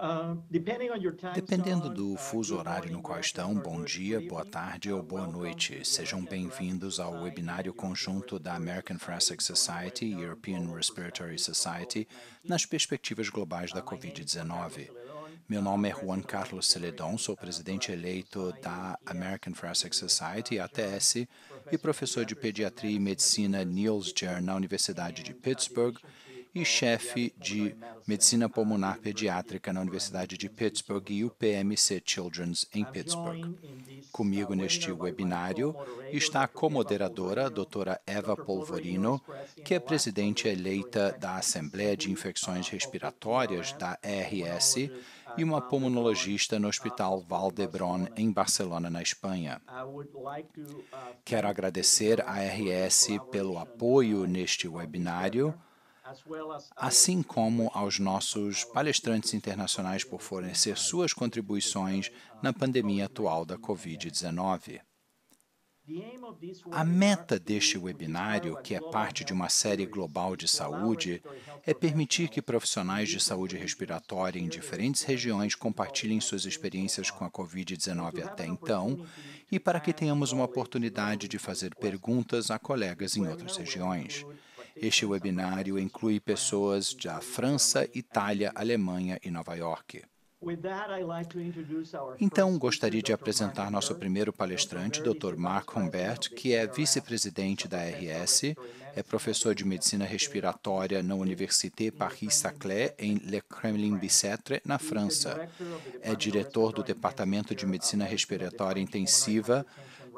Uh, Dependendo do uh, fuso horário no qual estão, bom dia, boa tarde ou boa noite. Sejam bem-vindos ao webinário conjunto da American Thoracic Society e European Respiratory Society nas perspectivas globais da uh, Covid-19. Meu nome é Juan Carlos Celedon, sou presidente eleito da American Thoracic Society, ATS, e professor de pediatria e medicina Niels Jern na Universidade de Pittsburgh e chefe de medicina pulmonar pediátrica na Universidade de Pittsburgh e o PMC Children's em Pittsburgh. Comigo neste webinário está a comoderadora, a doutora Eva Polvorino, que é presidente eleita da Assembleia de Infecções Respiratórias da RS e uma pulmonologista no Hospital Valdebron, em Barcelona, na Espanha. Quero agradecer à RS pelo apoio neste webinário assim como aos nossos palestrantes internacionais por fornecer suas contribuições na pandemia atual da Covid-19. A meta deste webinário, que é parte de uma série global de saúde, é permitir que profissionais de saúde respiratória em diferentes regiões compartilhem suas experiências com a Covid-19 até então e para que tenhamos uma oportunidade de fazer perguntas a colegas em outras regiões. Este webinário inclui pessoas da França, Itália, Alemanha e Nova York. Então, gostaria de apresentar nosso primeiro palestrante, Dr. Mark Humbert, que é vice-presidente da RS, é professor de medicina respiratória na Université Paris-Saclay, em Le Kremlin-Bicêtre, na é França. É diretor do Departamento de Medicina Respiratória Intensiva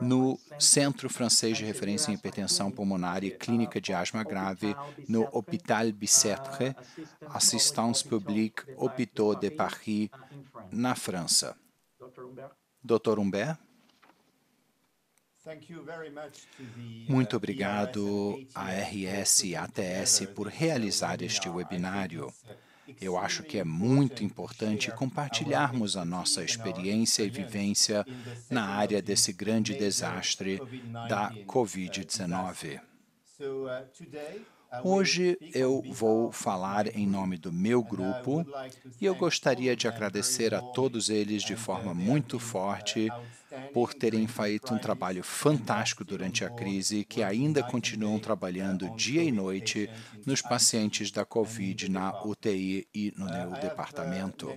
no Centro Francês de Referência em Hipertensão Pulmonar e Clínica de Asma Grave, no Hôpital Bicêtre, Assistance Publique Hôpitaux de Paris, na França. Dr. Humbert? Muito obrigado à RS e ATS por realizar este webinário. Eu acho que é muito importante compartilharmos a nossa experiência e vivência na área desse grande desastre da Covid-19. Hoje eu vou falar em nome do meu grupo e eu gostaria de agradecer a todos eles de forma muito forte por terem feito um trabalho fantástico durante a crise, e que ainda continuam trabalhando dia e noite nos pacientes da Covid na UTI e no meu departamento.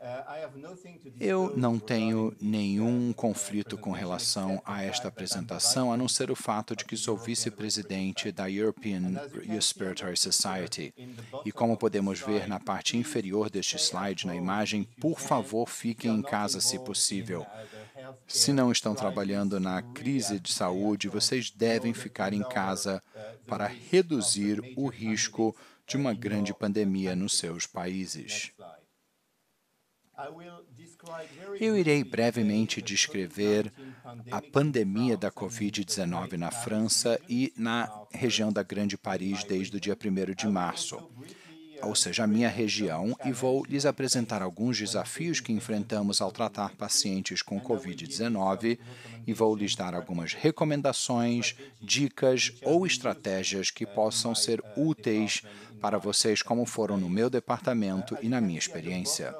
Uh, Eu não tenho nenhum conflito com relação a esta apresentação, a não ser o fato de que sou vice-presidente da European Respiratory Society. E como podemos ver na parte inferior deste slide, na imagem, por favor, fiquem em casa se possível. Se não estão trabalhando na crise de saúde, vocês devem ficar em casa uh, para reduzir o risco de uma grande pandemia nos seus países. Eu irei brevemente descrever a pandemia da Covid-19 na França e na região da Grande Paris desde o dia 1 de março, uh, ou seja, a minha região, e vou lhes apresentar alguns desafios que enfrentamos ao tratar pacientes com Covid-19 e vou lhes dar algumas uh, recomendações, dicas ou estratégias que uh, possam ser úteis para vocês, como foram no meu departamento e na minha experiência.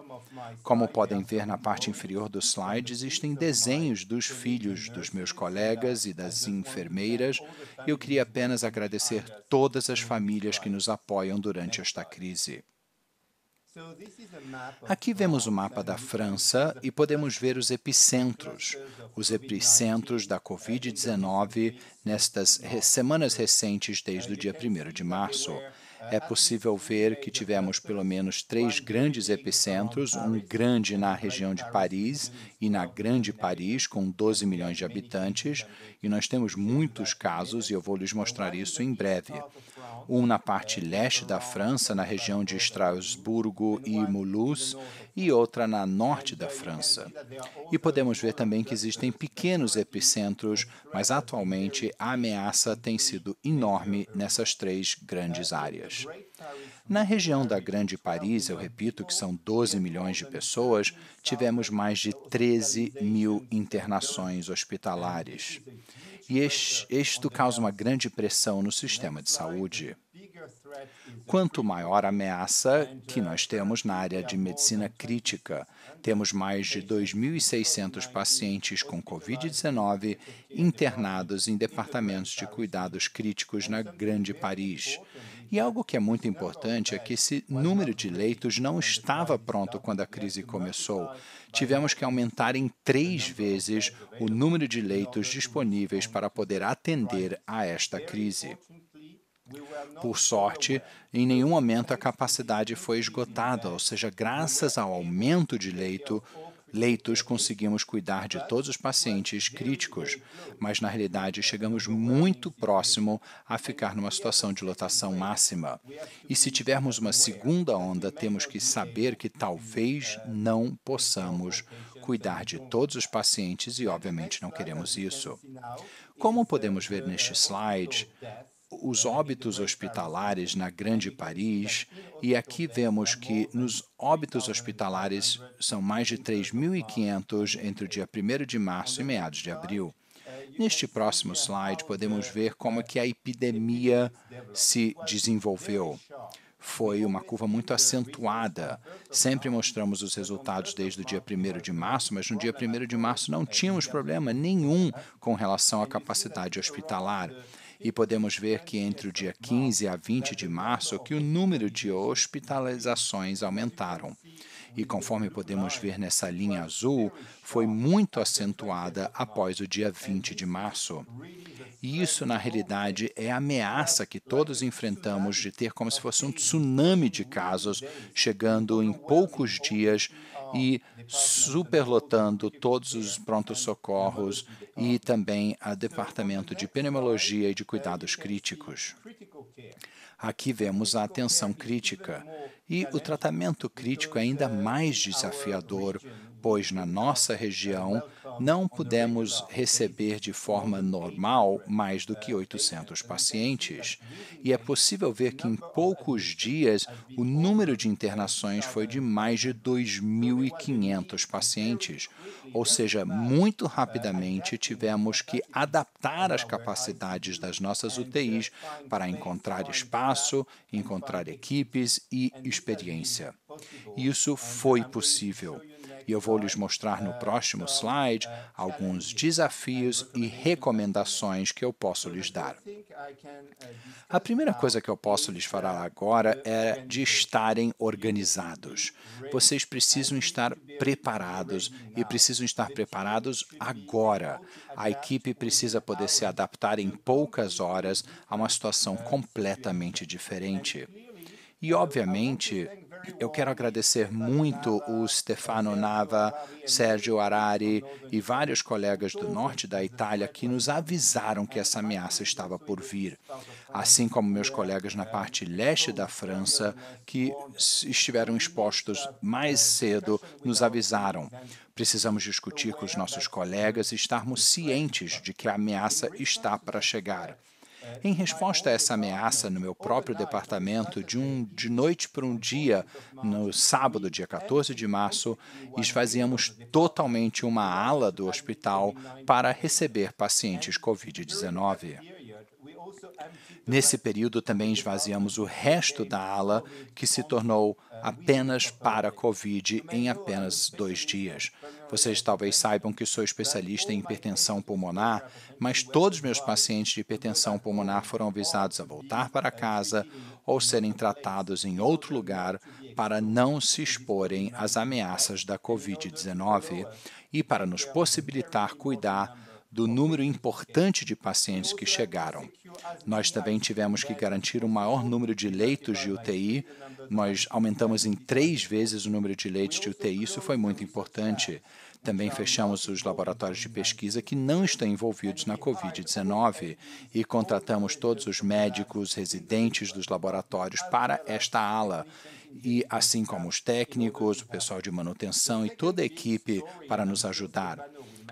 Como podem ver na parte inferior do slide, existem desenhos dos filhos dos meus colegas e das enfermeiras. Eu queria apenas agradecer todas as famílias que nos apoiam durante esta crise. Aqui vemos o mapa da França e podemos ver os epicentros, os epicentros da Covid-19 nestas semanas recentes desde o dia 1 de março é possível ver que tivemos pelo menos três grandes epicentros: um grande na região de Paris e na Grande Paris, com 12 milhões de habitantes, e nós temos muitos casos, e eu vou lhes mostrar isso em breve um na parte leste da França, na região de Estrasburgo e Mulhouse, e outra na norte da França. E podemos ver também que existem pequenos epicentros, mas atualmente a ameaça tem sido enorme nessas três grandes áreas. Na região da Grande Paris, eu repito que são 12 milhões de pessoas, tivemos mais de 13 mil internações hospitalares. E isto causa uma grande pressão no sistema de saúde. Quanto maior a ameaça que nós temos na área de medicina crítica, temos mais de 2.600 pacientes com Covid-19 internados em departamentos de cuidados críticos na Grande Paris. E algo que é muito importante é que esse número de leitos não estava pronto quando a crise começou tivemos que aumentar em três vezes o número de leitos disponíveis para poder atender a esta crise. Por sorte, em nenhum momento a capacidade foi esgotada, ou seja, graças ao aumento de leito, leitos, conseguimos cuidar de todos os pacientes críticos, mas na realidade chegamos muito próximo a ficar numa situação de lotação máxima. E se tivermos uma segunda onda, temos que saber que talvez não possamos cuidar de todos os pacientes e, obviamente, não queremos isso. Como podemos ver neste slide, os óbitos hospitalares na Grande Paris, e aqui vemos que nos óbitos hospitalares são mais de 3.500 entre o dia 1 de março e meados de abril. Neste próximo slide, podemos ver como que a epidemia se desenvolveu. Foi uma curva muito acentuada. Sempre mostramos os resultados desde o dia 1 de março, mas no dia 1 de março não tínhamos problema nenhum com relação à capacidade hospitalar. E podemos ver que entre o dia 15 a 20 de março que o número de hospitalizações aumentaram. E conforme podemos ver nessa linha azul, foi muito acentuada após o dia 20 de março. E isso, na realidade, é a ameaça que todos enfrentamos de ter como se fosse um tsunami de casos chegando em poucos dias e superlotando todos os é prontos-socorros e também o departamento de pneumologia e de cuidados críticos. Aqui vemos a atenção crítica e o tratamento crítico é ainda mais desafiador, pois na nossa região então, não pudemos receber de forma normal é, mais do que 800 é, é, pacientes, e é possível ver que em poucos dias o número de internações foi de mais de 2.500 né? então, pacientes, ou seja, muito rapidamente tivemos que adaptar as capacidades das nossas UTIs tá para encontrar espaço, encontrar tá equipes e experiência. Isso foi possível. E eu vou lhes mostrar no próximo slide alguns desafios e recomendações que eu posso lhes dar. A primeira coisa que eu posso lhes falar agora é de estarem organizados. Vocês precisam estar preparados e precisam estar preparados agora. A equipe precisa poder se adaptar em poucas horas a uma situação completamente diferente. E, obviamente, eu quero agradecer muito o Stefano Nava, Sérgio Arari e vários colegas do norte da Itália que nos avisaram que essa ameaça estava por vir, assim como meus colegas na parte leste da França que estiveram expostos mais cedo nos avisaram. Precisamos discutir com os nossos colegas e estarmos cientes de que a ameaça está para chegar. Em resposta a essa ameaça no meu próprio departamento, de, um, de noite para um dia, no sábado, dia 14 de março, esvaziamos totalmente uma ala do hospital para receber pacientes Covid-19. Nesse período também esvaziamos o resto da ala, que se tornou apenas para Covid em apenas dois dias. Vocês talvez saibam que sou especialista em hipertensão pulmonar, mas todos meus pacientes de hipertensão pulmonar foram avisados a voltar para casa ou serem tratados em outro lugar para não se exporem às ameaças da Covid-19 e para nos possibilitar cuidar do número importante de pacientes que chegaram. Nós também tivemos que garantir um maior número de leitos de UTI. Nós aumentamos em três vezes o número de leitos de UTI. Isso foi muito importante. Também fechamos os laboratórios de pesquisa que não estão envolvidos na Covid-19 e contratamos todos os médicos residentes dos laboratórios para esta ala. E assim como os técnicos, o pessoal de manutenção e toda a equipe para nos ajudar.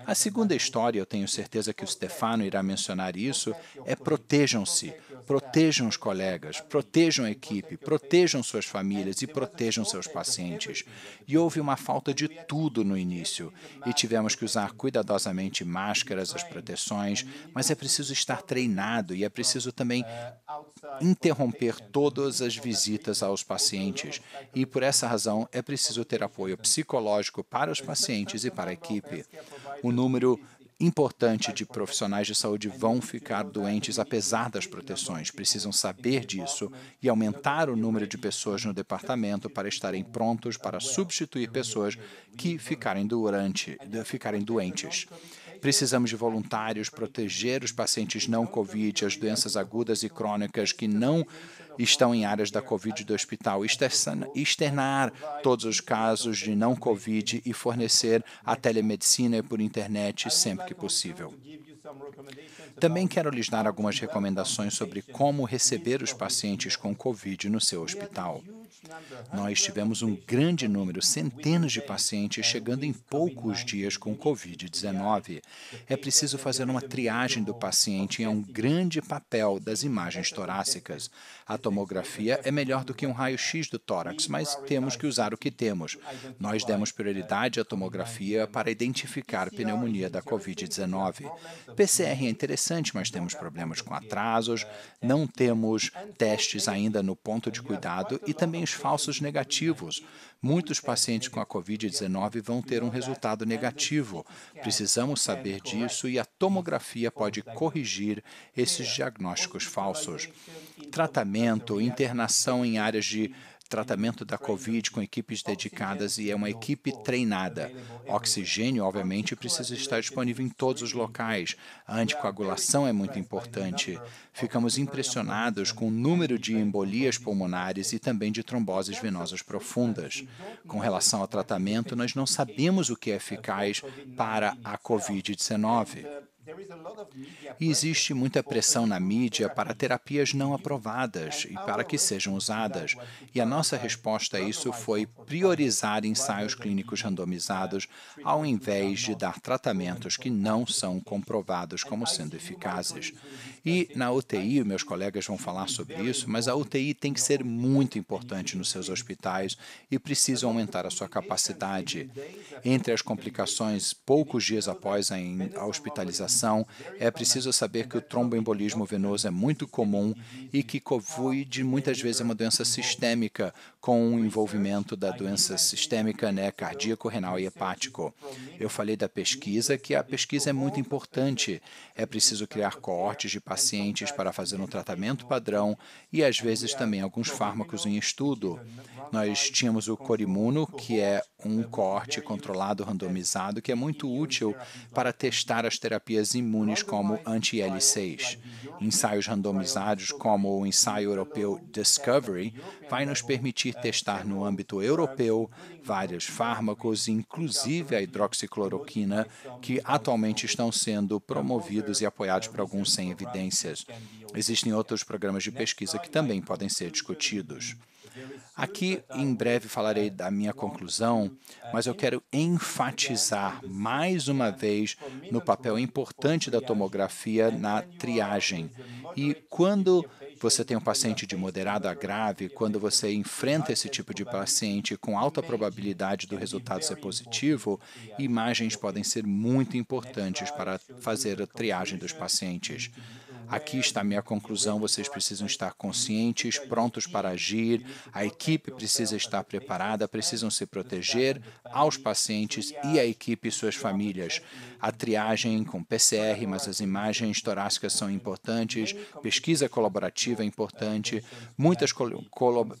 A segunda história, eu tenho certeza que o Stefano irá mencionar isso, é protejam-se, protejam os colegas, protejam a equipe, protejam suas famílias e protejam seus pacientes. E houve uma falta de tudo no início, e tivemos que usar cuidadosamente máscaras, as proteções, mas é preciso estar treinado e é preciso também interromper todas as visitas aos pacientes. E por essa razão é preciso ter apoio psicológico para os pacientes e para a equipe um número importante de profissionais de saúde vão ficar doentes apesar das proteções. Precisam saber disso e aumentar o número de pessoas no departamento para estarem prontos para substituir pessoas que ficarem, durante, ficarem doentes. Precisamos de voluntários, proteger os pacientes não Covid, as doenças agudas e crônicas que não estão em áreas da Covid do hospital, é externar todos os casos de não Covid e fornecer a telemedicina por internet sempre que possível. Também quero lhes dar algumas recomendações sobre como receber os pacientes com Covid no seu hospital. Nós tivemos um grande número, centenas de pacientes chegando em poucos dias com Covid-19. É preciso fazer uma triagem do paciente e é um grande papel das imagens torácicas. A tomografia é melhor do que um raio-x do tórax, mas temos que usar o que temos. Nós demos prioridade à tomografia para identificar pneumonia da Covid-19. PCR é interessante, mas temos problemas com atrasos, não temos testes ainda no ponto de cuidado e também os falsos negativos. Muitos pacientes com a Covid-19 vão ter um resultado negativo. Precisamos saber disso e a tomografia pode corrigir esses diagnósticos falsos. Tratamento, internação em áreas de tratamento da Covid com equipes dedicadas e é uma equipe treinada. Oxigênio, obviamente, precisa estar disponível em todos os locais. A anticoagulação é muito importante. Ficamos impressionados com o número de embolias pulmonares e também de tromboses venosas profundas. Com relação ao tratamento, nós não sabemos o que é eficaz para a Covid-19. E existe muita pressão na mídia para terapias não aprovadas e para que sejam usadas. E a nossa resposta a isso foi priorizar ensaios clínicos randomizados ao invés de dar tratamentos que não são comprovados como sendo eficazes. E na UTI, meus colegas vão falar sobre isso, mas a UTI tem que ser muito importante nos seus hospitais e precisa aumentar a sua capacidade. Entre as complicações, poucos dias após a hospitalização, é preciso saber que o tromboembolismo venoso é muito comum e que COVID muitas vezes é uma doença sistêmica, com o envolvimento da doença sistêmica, né, cardíaco, renal e hepático. Eu falei da pesquisa, que a pesquisa é muito importante. É preciso criar coortes de pacientes para fazer um tratamento padrão e às vezes também alguns fármacos em estudo. Nós tínhamos o Corimuno, que é um corte controlado randomizado que é muito útil para testar as terapias imunes como anti-L6. Ensaios randomizados como o ensaio europeu Discovery vai nos permitir testar no âmbito europeu vários fármacos, inclusive a hidroxicloroquina, que atualmente estão sendo promovidos e apoiados por alguns sem evidências. Existem outros programas de pesquisa que também podem ser discutidos. Aqui em breve falarei da minha conclusão, mas eu quero enfatizar mais uma vez no papel importante da tomografia na triagem. E quando você tem um paciente de moderada a grave, quando você enfrenta esse tipo de paciente com alta probabilidade do resultado ser positivo, imagens podem ser muito importantes para fazer a triagem dos pacientes. Aqui está a minha conclusão: vocês precisam estar conscientes, prontos para agir, a equipe precisa estar preparada, precisam se proteger aos pacientes e à equipe e suas famílias a triagem com PCR, mas as imagens torácicas são importantes, pesquisa colaborativa é importante, muitas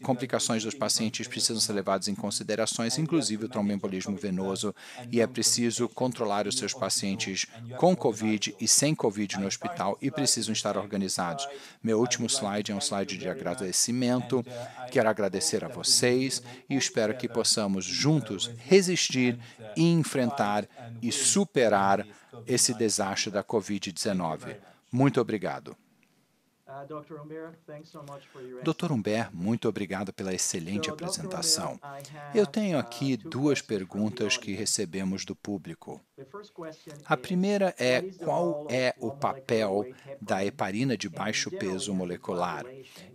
complicações dos pacientes precisam ser levadas em considerações, inclusive o tromboembolismo venoso, e é preciso controlar os seus pacientes com Covid e sem Covid no hospital e precisam estar organizados. Meu último slide é um slide de agradecimento. Quero agradecer a vocês e espero que possamos juntos resistir e enfrentar e superar esse desastre da Covid-19. Muito obrigado. Uh, Dr. Humbert, muito obrigado pela excelente apresentação. Eu tenho uh, aqui duas perguntas que recebemos do público. A primeira é qual é o papel da heparina de baixo peso molecular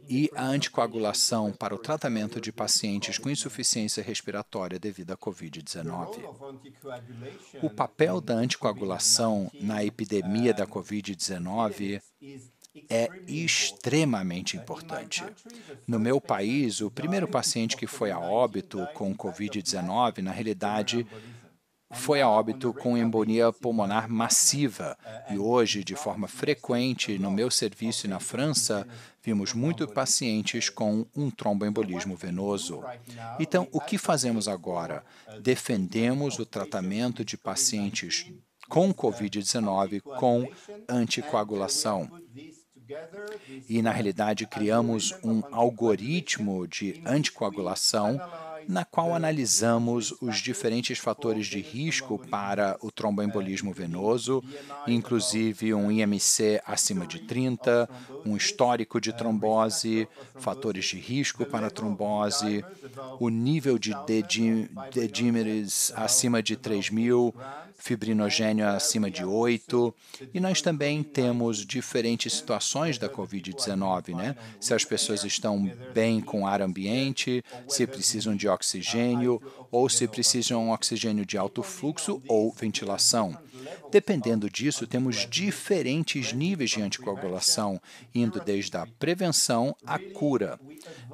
e a anticoagulação para o tratamento de pacientes com insuficiência respiratória devido à Covid-19? O papel da anticoagulação na epidemia da Covid-19 é extremamente importante. No meu país, o primeiro paciente que foi a óbito com Covid-19, na realidade, foi a óbito com embolia pulmonar massiva. E hoje, de forma frequente, no meu serviço na França, vimos muitos pacientes com um tromboembolismo venoso. Então, o que fazemos agora? Defendemos o tratamento de pacientes com Covid-19 com anticoagulação. E, na realidade, criamos um algoritmo de anticoagulação na qual analisamos os diferentes fatores de risco para o tromboembolismo venoso, inclusive um IMC acima de 30, um histórico de trombose, fatores de risco para trombose, o nível de dedímeres acima de 3 mil, fibrinogênio acima de 8, e nós também temos diferentes situações da Covid-19, né? Se as pessoas estão bem com ar ambiente, se precisam de oxigênio, ou se precisam de oxigênio de alto fluxo ou ventilação. Dependendo disso, temos diferentes níveis de anticoagulação, indo desde a prevenção à cura.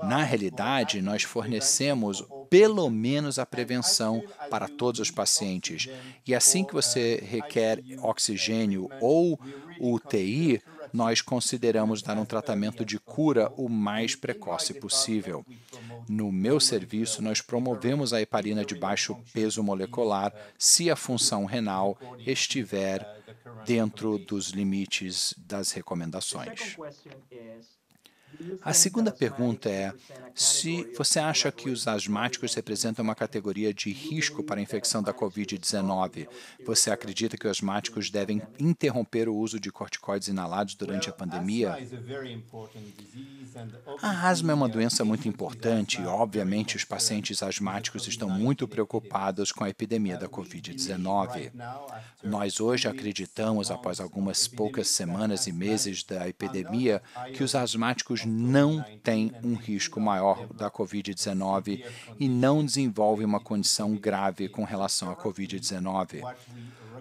Na realidade, nós fornecemos pelo menos a prevenção para todos os pacientes. E assim que você requer oxigênio ou UTI, nós consideramos dar um tratamento de cura o mais precoce possível. No meu serviço, nós promovemos a heparina de baixo peso molecular se a função renal estiver dentro dos limites das recomendações. A segunda pergunta é: se você acha que os asmáticos representam uma categoria de risco para a infecção da Covid-19, você acredita que os asmáticos devem interromper o uso de corticoides inalados durante a pandemia? A asma é uma doença muito importante e, obviamente, os pacientes asmáticos estão muito preocupados com a epidemia da Covid-19. Nós hoje acreditamos, após algumas poucas semanas e meses da epidemia, que os asmáticos não têm um risco maior da Covid-19 e não desenvolvem uma condição grave com relação à Covid-19.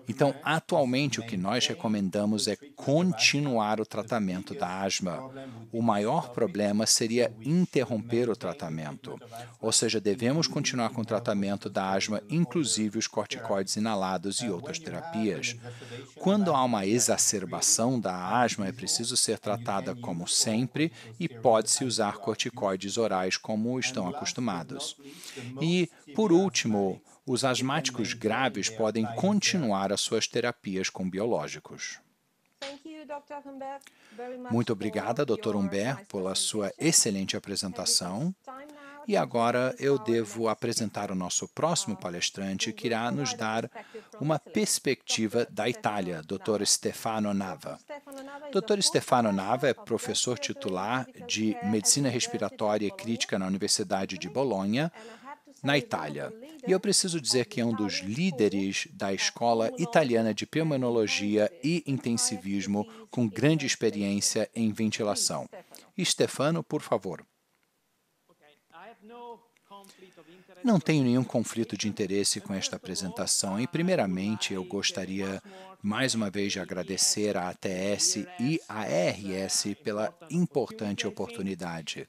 Então, atualmente, o que nós recomendamos é continuar o tratamento da asma. O maior problema seria interromper o tratamento. Ou seja, devemos continuar com o tratamento da asma, inclusive os corticoides inalados e outras terapias. Quando há uma exacerbação da asma, é preciso ser tratada como sempre e pode-se usar corticoides orais como estão acostumados. E, por último, os asmáticos graves podem continuar as suas terapias com biológicos. Muito obrigada, Dr. Humbert, pela sua excelente apresentação. E agora eu devo apresentar o nosso próximo palestrante, que irá nos dar uma perspectiva da Itália, Dr. Stefano Nava. Dr. Stefano Nava é professor titular de Medicina Respiratória e Crítica na Universidade de Bolonha na Itália. E eu preciso dizer que é um dos líderes da Escola Italiana de Pulmonologia e Intensivismo, com grande experiência em ventilação. Stefano, por favor. Não tenho nenhum conflito de interesse com esta apresentação e, primeiramente, eu gostaria mais uma vez de agradecer à ATS e à RS pela importante oportunidade.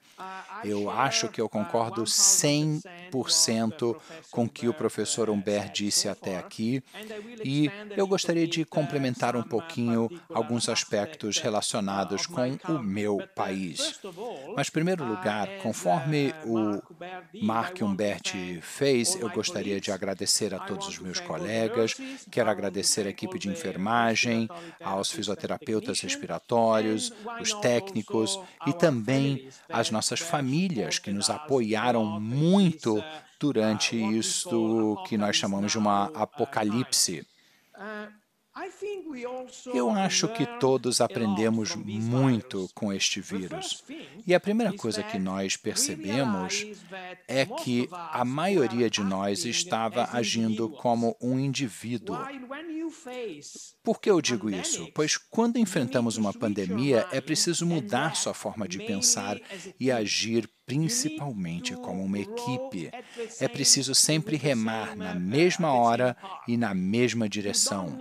Eu acho que eu concordo 100% com o que o professor Humbert disse até aqui e eu gostaria de complementar um pouquinho alguns aspectos relacionados com o meu país. Mas, em primeiro lugar, conforme o Mark Humbert Lambert fez, eu gostaria de agradecer a todos os meus colegas, quero agradecer a equipe de enfermagem, aos fisioterapeutas respiratórios, os técnicos e também às nossas famílias que nos apoiaram muito durante isto que nós chamamos de uma apocalipse. Eu acho que todos aprendemos muito com este vírus. E a primeira coisa que nós percebemos é que a maioria de nós estava agindo como um indivíduo. Por que eu digo isso? Pois quando enfrentamos uma pandemia, é preciso mudar sua forma de pensar e agir principalmente como uma equipe. É preciso sempre remar na mesma hora e na mesma direção.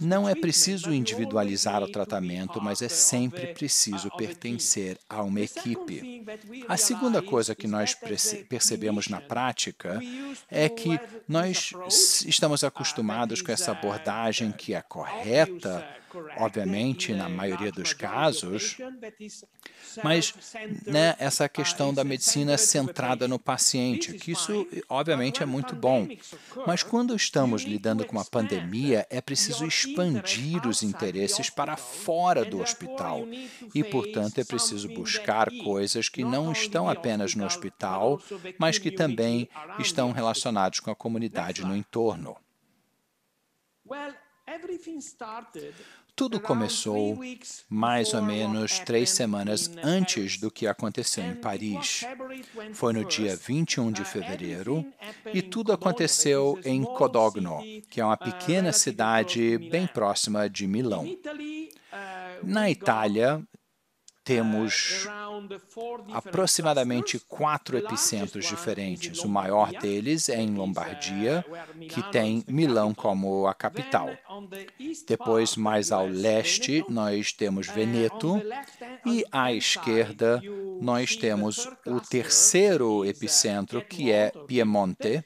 Não é preciso individualizar o tratamento, mas é sempre preciso pertencer a uma equipe. A segunda coisa que nós percebemos na prática é que nós estamos acostumados com essa abordagem que é correta, obviamente, na maioria dos casos, mas né, essa questão da medicina centrada no paciente, que isso, obviamente, é muito bom. Mas quando estamos lidando com uma pandemia, é preciso expandir os interesses para fora do hospital. E, portanto, é preciso buscar coisas que não estão apenas no hospital, mas que também estão relacionadas com a comunidade no entorno. Well, tudo começou mais ou menos três semanas antes do que aconteceu em Paris. Foi no dia 21 uh, de fevereiro e tudo aconteceu em Codogno, que é uma uh, pequena cidade bem próxima de Milão. Uh, Na Itália, temos aproximadamente quatro epicentros diferentes. O maior deles é em Lombardia, que tem Milão como a capital. Depois, mais ao leste, nós temos Veneto, e à esquerda, nós temos o terceiro epicentro, que é Piemonte.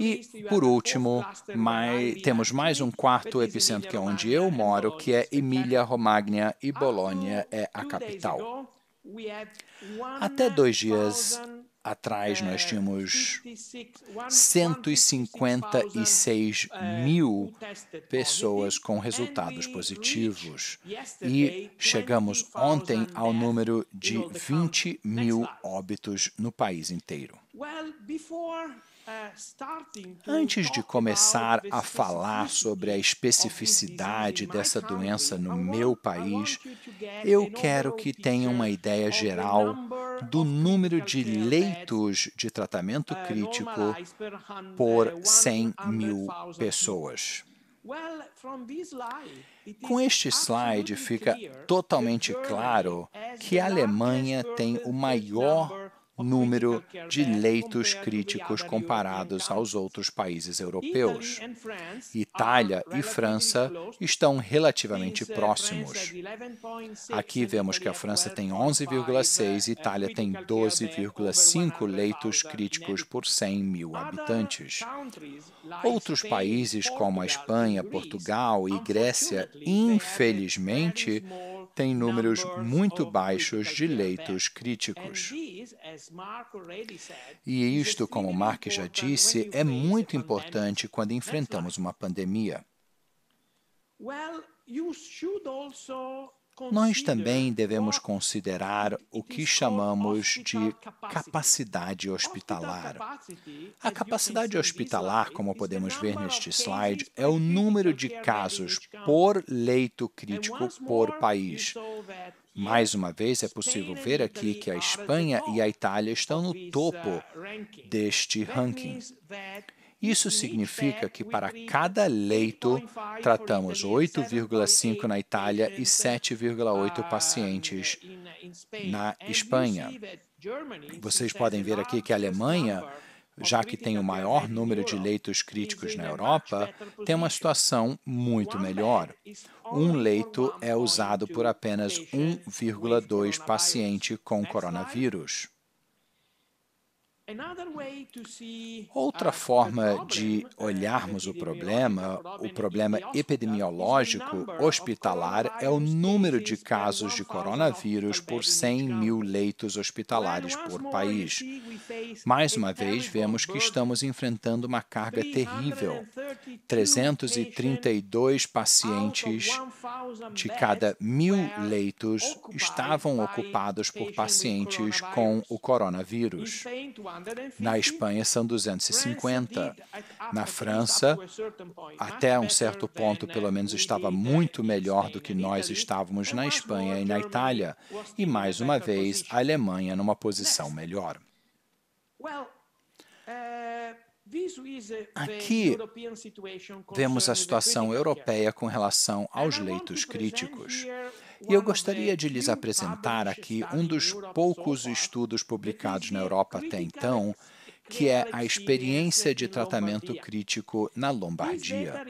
E, por último, mais, temos mais um quarto epicentro, que é onde eu moro, que é Emília-Romagna, e Bolônia é a capital. Até dois dias atrás, nós eh, tínhamos 156 eh, mil pessoas com resultados positivos e chegamos ontem ao número de 20 mil óbitos no país inteiro. Antes de começar a falar sobre a especificidade dessa doença no meu país, eu quero que tenham uma ideia geral do número de leitos de tratamento crítico por 100 mil pessoas. Com este slide fica totalmente claro que a Alemanha tem o maior número então de leitos críticos comparados aos outros países europeus. Itália e França estão relativamente uh, próximos. Aqui vemos que a França tem 11,6 e uh, Itália tem 12,5 leitos críticos por 100 mil habitantes. Outros países, como a Espanha, Portugal e Grécia, infelizmente, tem números muito baixos de leitos críticos. E isto, como Mark já disse, é muito importante quando enfrentamos uma pandemia nós também devemos considerar o que chamamos de capacidade hospitalar. A capacidade hospitalar, como podemos ver neste slide, é o número de casos por leito crítico por país. Mais uma vez, é possível ver aqui que a Espanha e a Itália estão no topo uh, deste ranking. Isso significa que para cada leito tratamos 8,5 na Itália e 7,8 pacientes na Espanha. Vocês podem ver aqui que a Alemanha já que tem o maior número de leitos críticos na Europa, tem uma situação muito melhor. Um leito é usado por apenas 1,2 paciente com coronavírus. Outra forma de olharmos o problema, o problema epidemiológico hospitalar, é o número de casos de coronavírus por 100 mil leitos hospitalares por país. Mais uma vez, vemos que estamos enfrentando uma carga terrível. 332 pacientes de cada mil leitos estavam ocupados por pacientes com o coronavírus. Na Espanha são 250. Na França, até um certo ponto, pelo uh, menos, estava uh, muito melhor do que nós estávamos na Espanha e na Itália. E, mais uma vez, a Alemanha numa posição melhor. Uh, Aqui vemos a situação europeia com relação aos leitos críticos. E eu gostaria de lhes apresentar aqui um dos poucos estudos publicados na Europa até então, que é a experiência de tratamento crítico na Lombardia.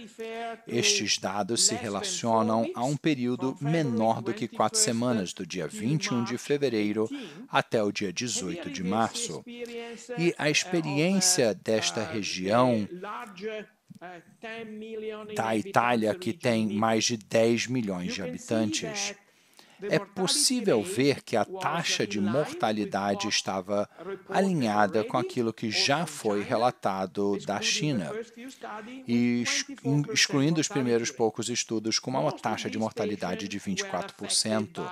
Estes dados se relacionam a um período menor do que quatro semanas, do dia 21 de fevereiro até o dia 18 de março. E a experiência desta região da Itália, que tem mais de 10 milhões de habitantes é possível ver que a taxa de mortalidade estava alinhada com aquilo que já foi relatado da China, e excluindo os primeiros poucos estudos com uma taxa de mortalidade de 24%.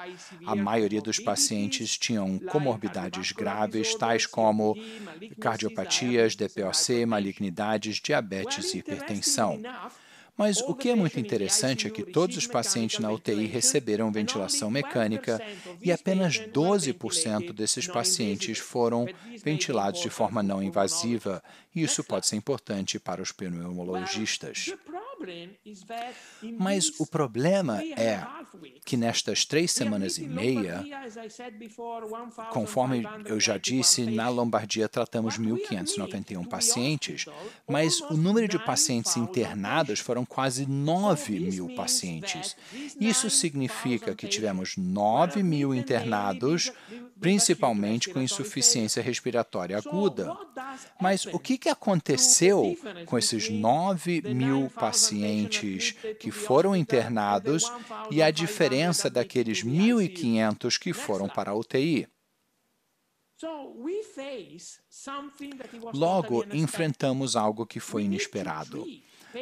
A maioria dos pacientes tinham comorbidades graves, tais como cardiopatias, DPOC, malignidades, diabetes e hipertensão. Mas o que é muito interessante é que todos os pacientes na UTI receberam ventilação mecânica e apenas 12% desses pacientes foram ventilados de forma não invasiva, e isso pode ser importante para os pneumologistas. Mas o problema é que nestas três semanas e meia, conforme eu já disse, na Lombardia tratamos 1.591 pacientes, mas o número de pacientes internados foram quase 9 mil pacientes. Isso significa que tivemos 9 mil internados, principalmente com insuficiência respiratória aguda. Mas o que aconteceu com esses 9 mil pacientes? pacientes que foram internados e a diferença daqueles 1.500 que foram para a UTI. Logo, enfrentamos algo que foi inesperado.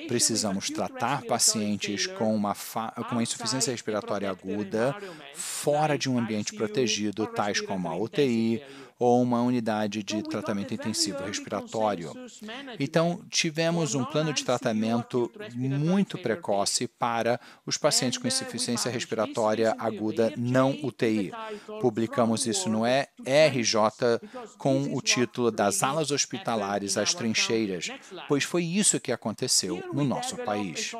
Precisamos tratar pacientes com uma, com uma insuficiência respiratória aguda fora de um ambiente protegido, tais como a UTI, ou uma unidade de tratamento intensivo respiratório. Então, tivemos um plano de tratamento muito precoce para os pacientes com uh, insuficiência respiratória aguda não UTI. Publicamos isso no RJ com o título Das alas hospitalares às trincheiras, pois foi isso que aconteceu no nosso país.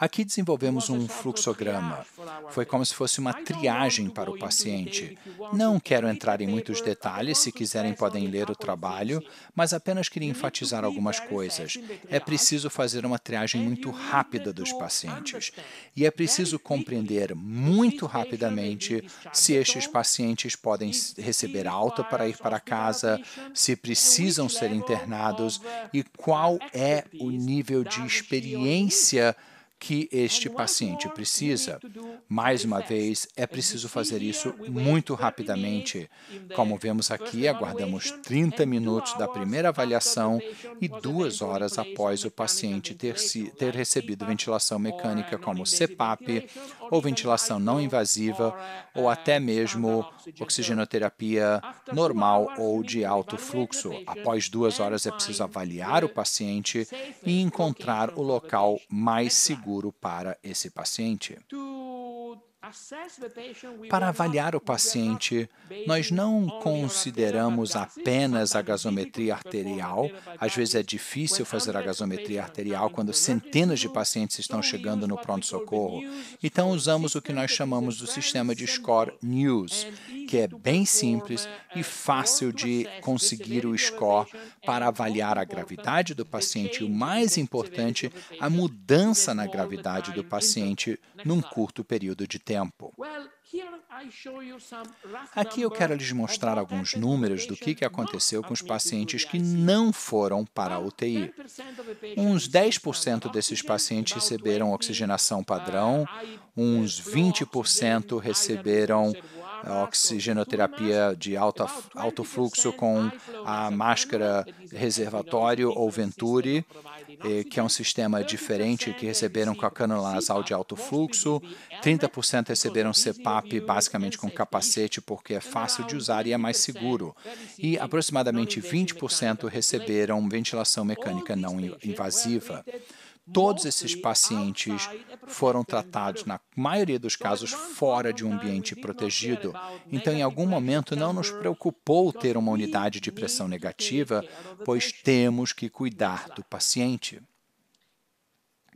Aqui desenvolvemos um fluxograma. Foi como se fosse uma triagem para o paciente. Não quero entrar em muitos detalhes, se quiserem podem ler o trabalho, mas apenas queria enfatizar algumas coisas. É preciso fazer uma triagem muito rápida dos pacientes e é preciso compreender muito rapidamente se então, estes pacientes podem receber alta para ir para casa, se precisam ser internados e qual é o nível de experiência que este paciente precisa. Mais uma vez, é preciso fazer isso muito rapidamente. Como vemos aqui, aguardamos 30 minutos da primeira avaliação e duas horas após o paciente ter, se, ter recebido ventilação mecânica, como CPAP, ou ventilação não invasiva, ou uh, até mesmo oxigenoterapia normal ou de alto fluxo. Após duas horas, é preciso avaliar o paciente e encontrar o local mais seguro seguro para esse paciente? Para avaliar o paciente, nós não consideramos apenas a gasometria arterial. Às vezes é difícil fazer a gasometria arterial quando centenas de pacientes estão chegando no pronto-socorro. Então, usamos o que nós chamamos do sistema de score NEWS, que é bem simples uh, e fácil de conseguir o score para avaliar a gravidade do paciente e, o mais importante, a mudança na gravidade do paciente num curto período de tempo tempo. Aqui eu quero lhes mostrar alguns números do que aconteceu com os pacientes que não foram para a UTI. Uns 10% desses pacientes receberam oxigenação uh, padrão, uns 20% receberam oxigenoterapia de alto fluxo com a máscara reservatório ou Venturi, eh, que é um sistema diferente, que receberam com a cânula nasal de alto fluxo, 30% receberam CPAP basicamente com capacete, porque é fácil de usar e é mais seguro, e aproximadamente 20% receberam ventilação mecânica não invasiva. Todos esses pacientes é foram né? tratados, na maioria dos então, casos, fora de um ambiente protegido. Né, então, em algum momento, não nos preocupou ter uma unidade de pressão negativa, é pois temos que cuidar do paciente.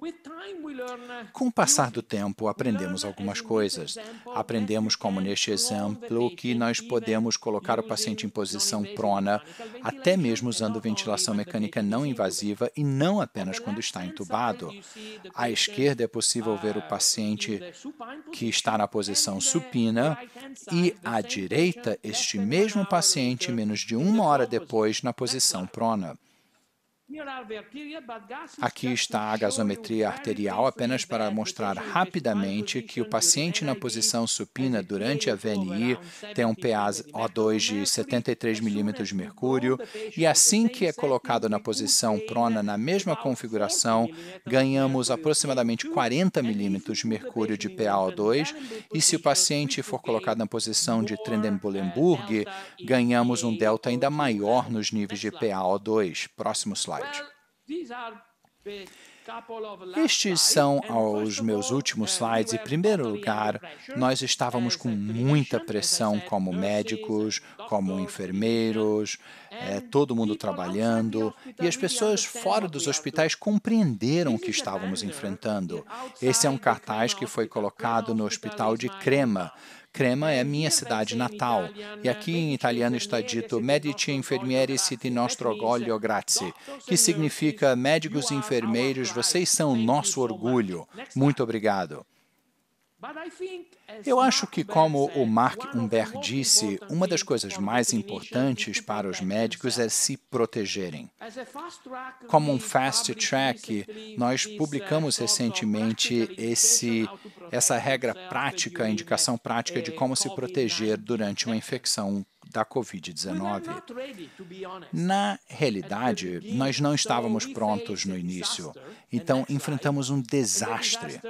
Uh, Com o passar do tempo, aprendemos algumas coisas. Aprendemos, como neste exemplo, que nós podemos colocar o paciente em posição prona, até mesmo usando ventilação mecânica não invasiva e não apenas quando está entubado. À esquerda é possível ver o paciente que está na posição supina e à direita este mesmo paciente menos de uma hora depois na posição prona. Aqui está a gasometria arterial apenas para mostrar rapidamente que o paciente na posição supina durante a VNI tem um PaO2 de 73 milímetros de mercúrio e assim que é colocado na posição prona na mesma configuração, ganhamos aproximadamente 40 milímetros de mercúrio de PaO2 e se o paciente for colocado na posição de Trendelenburg, ganhamos um delta ainda maior nos níveis de PaO2. Próximo slide. Estes são ah, os meus últimos slides. Em primeiro lugar, nós estávamos com muita pressão como médicos, como enfermeiros, é, todo mundo trabalhando e as pessoas fora dos hospitais compreenderam o que estávamos enfrentando. Esse é um cartaz que foi colocado no hospital de Crema Crema é minha cidade natal e é aqui em italiano é está dito Medici Infermieri Siti Nostro Orgoglio Grazie, que significa médicos e enfermeiros, vocês são o nosso orgulho. Muito obrigado. Eu acho que, como o Mark Humbert disse, uma das coisas mais importantes para os médicos é se protegerem. Como um fast track, nós publicamos recentemente esse, essa regra prática, a indicação prática de eh, como se proteger durante uma infecção da Covid-19. Na realidade, nós não estávamos prontos no início, então enfrentamos um desastre.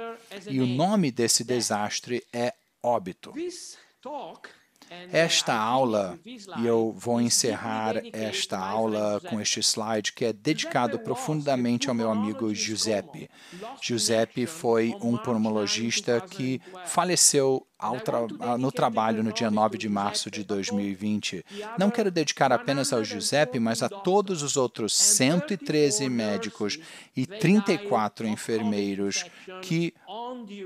E o nome desse desastre é óbito. Esta aula, e eu vou encerrar esta aula com este slide que é dedicado profundamente ao meu amigo Giuseppe. Giuseppe foi um pulmonologista que faleceu né? tra ah, no trabalho no dia 9 de março de 2020. Tá Não quero dedicar apenas ao Giuseppe, mas a todos os outros 113 médicos e 34 enfermeiros que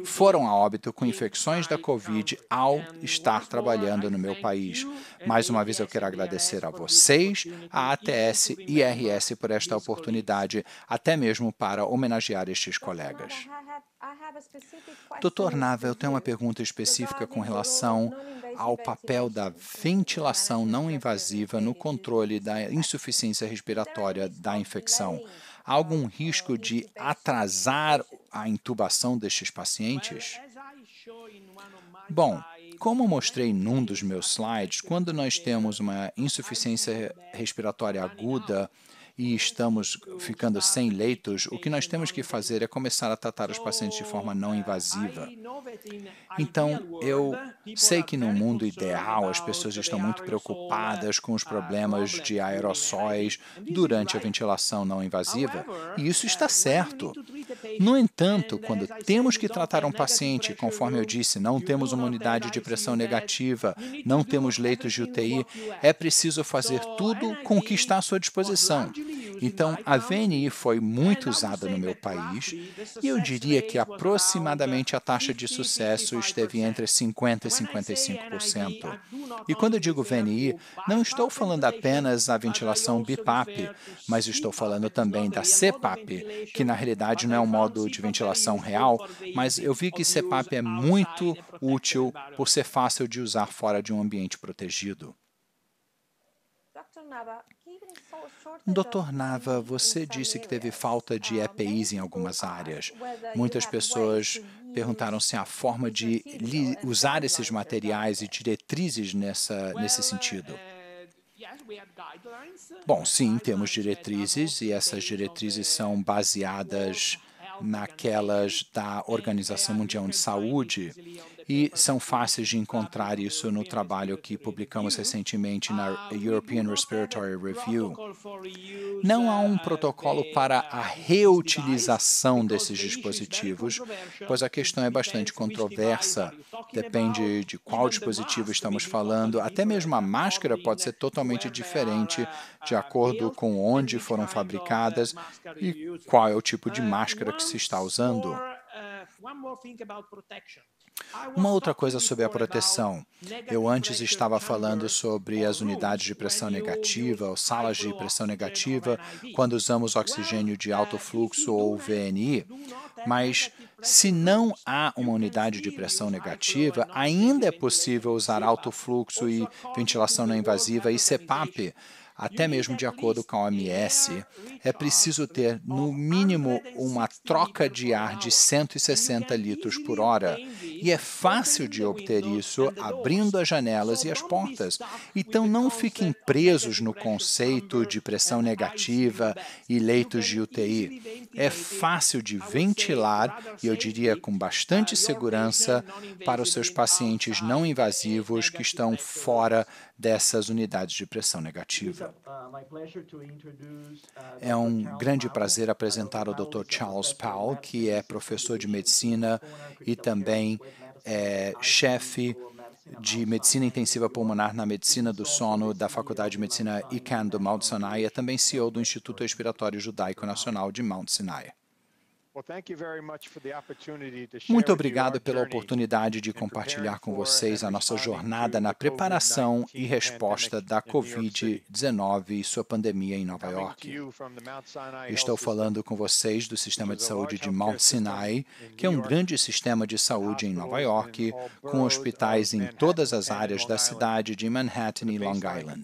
foram a óbito com infecções da Covid ao estar trabalhando no meu país. Mais uma vez eu quero agradecer a vocês, a ATS e IRS por esta oportunidade, até mesmo para homenagear estes colegas. Doutor Nava, eu tenho uma pergunta específica com relação ao papel da né? ventilação não invasiva no controle da tá. insuficiência respiratória então, da é infecção. Há algum então, risco de atrasar a intubação destes pacientes? Bom, como mostrei num dos meus slides, quando nós temos uma insuficiência respiratória aguda, e estamos ficando sem leitos, o que nós temos que fazer é começar a tratar os pacientes de forma não invasiva. Então, eu sei que no mundo ideal as pessoas estão muito preocupadas com os problemas de aerossóis durante a ventilação não invasiva, e isso está certo. No entanto, quando temos que tratar um paciente, conforme eu disse, não temos uma unidade de pressão negativa, não temos leitos de UTI, é preciso fazer tudo com o que está à sua disposição. Então, então, a VNI foi muito usada no meu país e eu diria que aproximadamente a taxa de sucesso esteve entre 50% e 55%. E quando eu digo VNI, não estou falando apenas da ventilação BIPAP, mas estou falando também da CPAP, que na realidade não é um modo de ventilação real, mas eu vi que CPAP é muito útil por ser fácil de usar fora de um ambiente protegido. Doutor Nava, você disse que teve falta de EPIs em algumas áreas. Muitas pessoas perguntaram se há forma de usar esses materiais e diretrizes nessa, nesse sentido. Bom, sim, temos diretrizes e essas diretrizes são baseadas naquelas da Organização Mundial de Saúde e são fáceis de encontrar isso no trabalho que publicamos recentemente na European Respiratory Review. Não há um protocolo para a reutilização desses dispositivos, pois a questão é bastante controversa. Depende de qual dispositivo estamos falando, até mesmo a máscara pode ser totalmente diferente de acordo com onde foram fabricadas e qual é o tipo de máscara que se está usando. Uma outra coisa sobre a proteção. Eu antes estava falando sobre as unidades de pressão negativa ou salas de pressão negativa quando usamos oxigênio de alto fluxo ou VNI, mas se não há uma unidade de pressão negativa, ainda é possível usar alto fluxo e ventilação não invasiva e CPAP até mesmo de acordo com a OMS, é preciso ter, no mínimo, uma troca de ar de 160 litros por hora. E é fácil de obter isso abrindo as janelas e as portas. Então, não fiquem presos no conceito de pressão negativa e leitos de UTI. É fácil de ventilar, e eu diria com bastante segurança, para os seus pacientes não invasivos que estão fora dessas unidades de pressão negativa. Uh, é um grande prazer apresentar o Dr. Charles Powell, que é professor de medicina e também é chefe de medicina intensiva pulmonar na medicina do sono da Faculdade de Medicina ICANN do Mount Sinai e é também CEO do Instituto Respiratório Judaico Nacional de Mount Sinai. Muito obrigado pela oportunidade de compartilhar com vocês a nossa jornada na preparação e resposta da Covid-19 e sua pandemia em Nova York. Estou falando com vocês do sistema de saúde de Mount Sinai, que é um grande sistema de saúde em Nova York, com hospitais em todas as áreas da cidade de Manhattan e Long Island,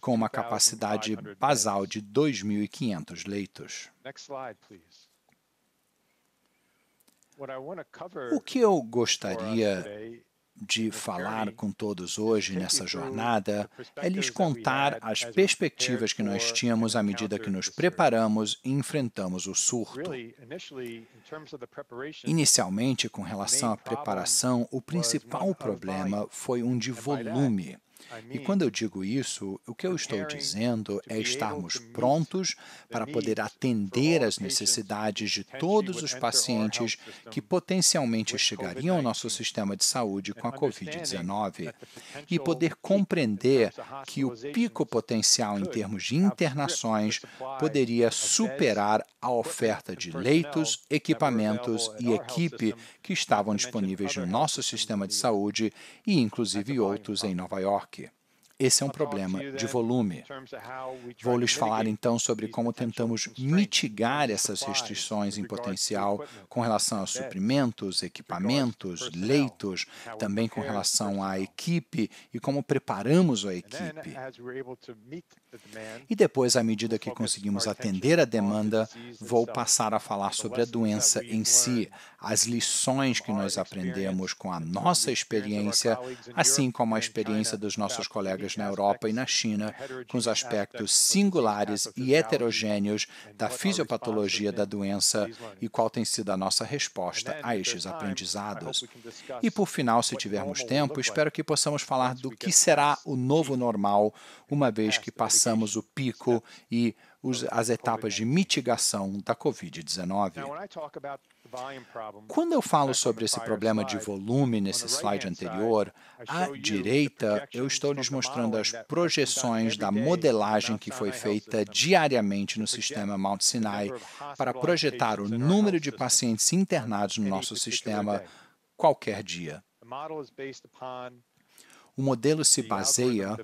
com uma capacidade basal de 2.500 leitos. O que eu gostaria de falar com todos hoje nessa jornada é lhes contar as perspectivas que nós tínhamos à medida que nos preparamos e enfrentamos o surto. Inicialmente, com relação à preparação, o principal problema foi um de volume. E quando eu digo isso, o que eu estou dizendo é estarmos prontos para poder atender às necessidades de todos os pacientes que potencialmente chegariam ao nosso sistema de saúde com a Covid-19 e poder compreender que o pico potencial em termos de internações poderia superar a oferta de leitos, equipamentos e equipe que estavam disponíveis no nosso sistema de saúde e, inclusive, outros em Nova York. Esse é um problema de volume. Vou lhes falar então sobre como tentamos mitigar essas restrições em potencial com relação a suprimentos, equipamentos, leitos, também com relação à equipe e como preparamos a equipe. E depois, à medida que conseguimos atender a demanda, vou passar a falar sobre a doença em si, as lições que nós aprendemos com a nossa experiência, assim como a experiência dos nossos colegas na Europa e na China, com os aspectos singulares e heterogêneos da fisiopatologia da doença e qual tem sido a nossa resposta a estes aprendizados. E por final, se tivermos tempo, espero que possamos falar do que será o novo normal, uma vez que passamos alcançamos o pico e os, as etapas de mitigação da Covid-19. Quando eu falo sobre esse problema de volume nesse slide anterior, à direita eu estou lhes mostrando as projeções da modelagem que foi feita diariamente no sistema Mount Sinai para projetar o número de pacientes internados no nosso sistema qualquer dia. O modelo se baseia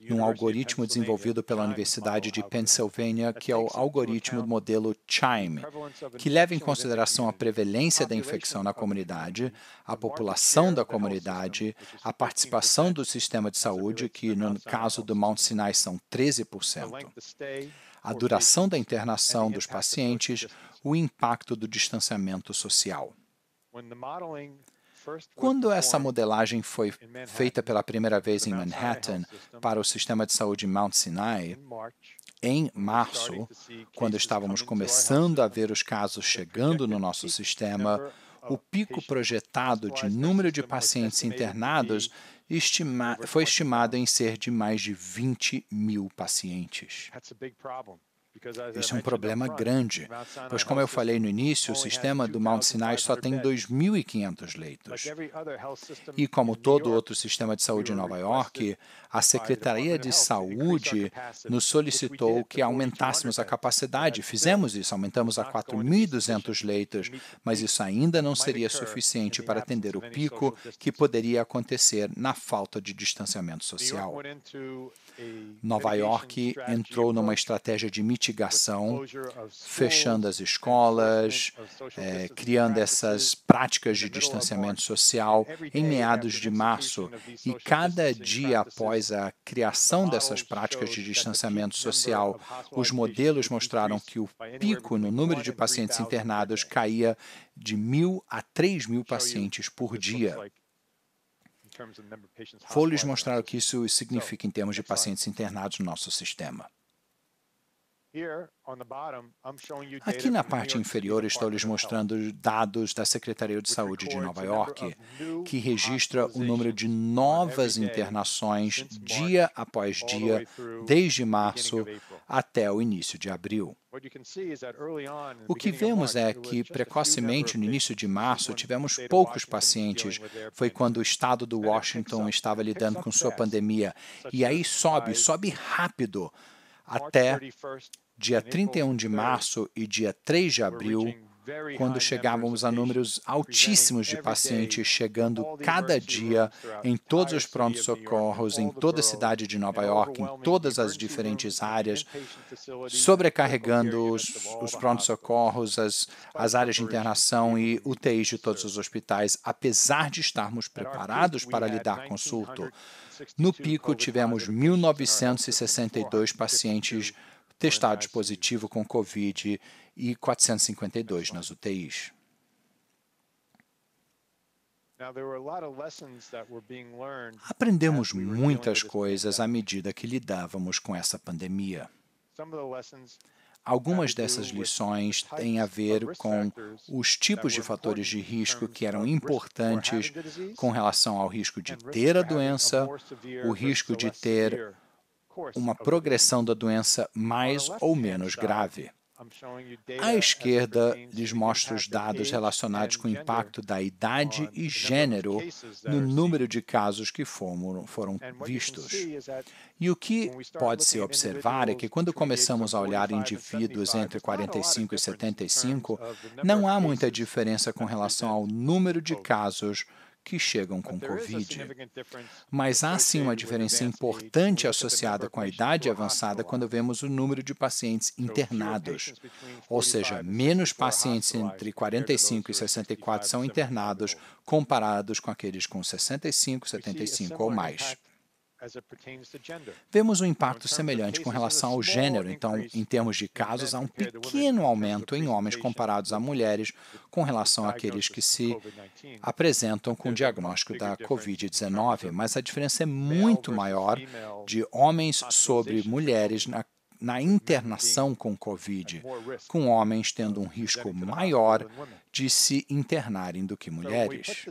num algoritmo desenvolvido pela Universidade de Pensilvânia, que é o algoritmo do modelo CHIME, que leva em consideração a prevalência da infecção na comunidade, a população da comunidade, a participação do sistema de saúde, que no caso do Mount Sinai são 13%, a duração da internação dos pacientes, o impacto do distanciamento social. Quando essa modelagem foi feita pela primeira vez em Manhattan para o sistema de saúde Mount Sinai, em março, quando estávamos começando a ver os casos chegando no nosso sistema, o pico projetado de número de pacientes internados estima foi estimado em ser de mais de 20 mil pacientes. Este é um problema grande, pois, como eu falei no início, o sistema do Mount Sinai só tem 2.500 leitos. E, como todo outro sistema de saúde em Nova York, a Secretaria de Saúde nos solicitou que aumentássemos a capacidade. Fizemos isso, aumentamos a 4.200 leitos, mas isso ainda não seria suficiente para atender o pico que poderia acontecer na falta de distanciamento social. Nova York entrou numa estratégia de mitigação mitigação, fechando as escolas, é, criando essas práticas de distanciamento social em meados de março. E cada dia após a criação dessas práticas de distanciamento social, os modelos mostraram que o pico no número de pacientes internados caía de mil a três mil pacientes por dia. Vou lhes mostrar o que isso significa em termos de pacientes internados no nosso sistema. Aqui na parte inferior estou lhes mostrando dados da Secretaria de Saúde de Nova York, que registra o número de novas internações dia após dia, desde março até o início de abril. O que vemos é que, precocemente, no início de março, tivemos poucos pacientes. Foi quando o estado do Washington estava lidando com sua pandemia. E aí sobe, sobe rápido até dia 31 de março e dia 3 de abril, quando chegávamos a números altíssimos de pacientes chegando cada dia em todos os pronto socorros em toda a cidade de Nova York, em todas as diferentes áreas, sobrecarregando os, os pronto socorros as, as áreas de internação e UTIs de todos os hospitais, apesar de estarmos preparados para lidar com o surto. No pico, tivemos 1.962 pacientes testados positivo com Covid e 452 nas UTIs. Aprendemos muitas coisas à medida que lidávamos com essa pandemia. Algumas dessas lições têm a ver com os tipos de fatores de risco que eram importantes com relação ao risco de ter a doença, o risco de ter uma progressão da doença mais ou menos grave. À esquerda, lhes mostro os dados relacionados com o impacto da idade e gênero no número de casos que foram, foram vistos. E o que pode-se observar é que, quando começamos a olhar indivíduos entre 45 e 75, não há muita diferença com relação ao número de casos que chegam com Covid. Mas há sim uma diferença importante associada com a idade avançada quando vemos o número de pacientes internados. Ou seja, menos pacientes entre 45 e 64 são internados comparados com aqueles com 65, 75 ou mais. Vemos um impacto semelhante com relação ao gênero, então, em termos de casos, há um pequeno aumento em homens comparados a mulheres com relação àqueles que se apresentam com o diagnóstico da Covid-19, mas a diferença é muito maior de homens sobre mulheres na na internação com Covid, com homens tendo um risco maior de se internarem do que mulheres.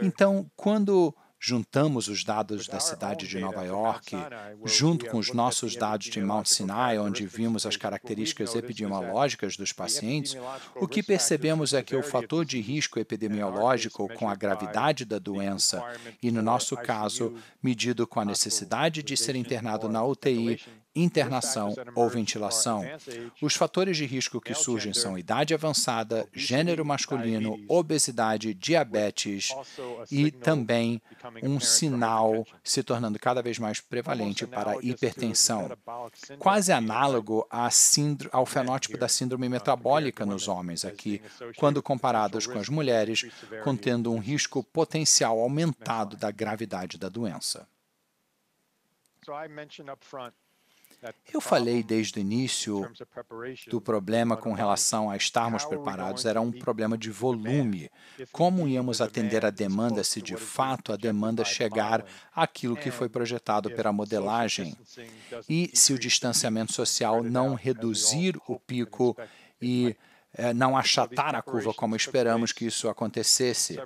Então, quando juntamos os dados da cidade de Nova York, junto com os nossos dados de Mount Sinai, onde vimos as características epidemiológicas dos pacientes, o que percebemos é que o fator de risco epidemiológico com a gravidade da doença, e no nosso caso, medido com a necessidade de ser internado na UTI internação ou ventilação. Os fatores de risco que surgem são idade avançada, gênero masculino, obesidade, diabetes e também um sinal se tornando cada vez mais prevalente para a hipertensão, quase análogo ao fenótipo da síndrome uh, metabólica nos homens aqui, quando comparados com as mulheres, contendo um risco potencial aumentado da gravidade da doença. Eu falei desde o início do problema com relação a estarmos preparados. Era um problema de volume. Como íamos atender a demanda se de fato a demanda chegar àquilo que foi projetado pela modelagem? E se o distanciamento social não reduzir o pico e é, não achatar a curva como esperamos que isso acontecesse.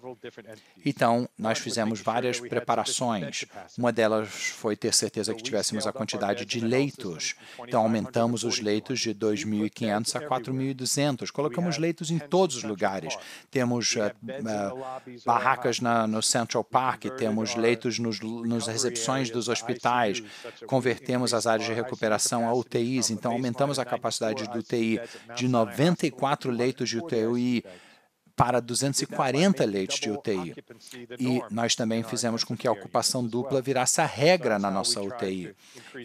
Então, nós fizemos várias preparações. Uma delas foi ter certeza que tivéssemos a quantidade de leitos. Então, aumentamos os leitos de 2.500 a 4.200. Colocamos leitos em todos os lugares. Temos uh, uh, barracas na, no Central Park, temos leitos nos, nos recepções dos hospitais, convertemos as áreas de recuperação a UTIs. Então, aumentamos a capacidade do UTI de 94 4 leitos de UTI para 240 leitos de UTI. E nós também fizemos com que a ocupação dupla virasse a regra na nossa UTI.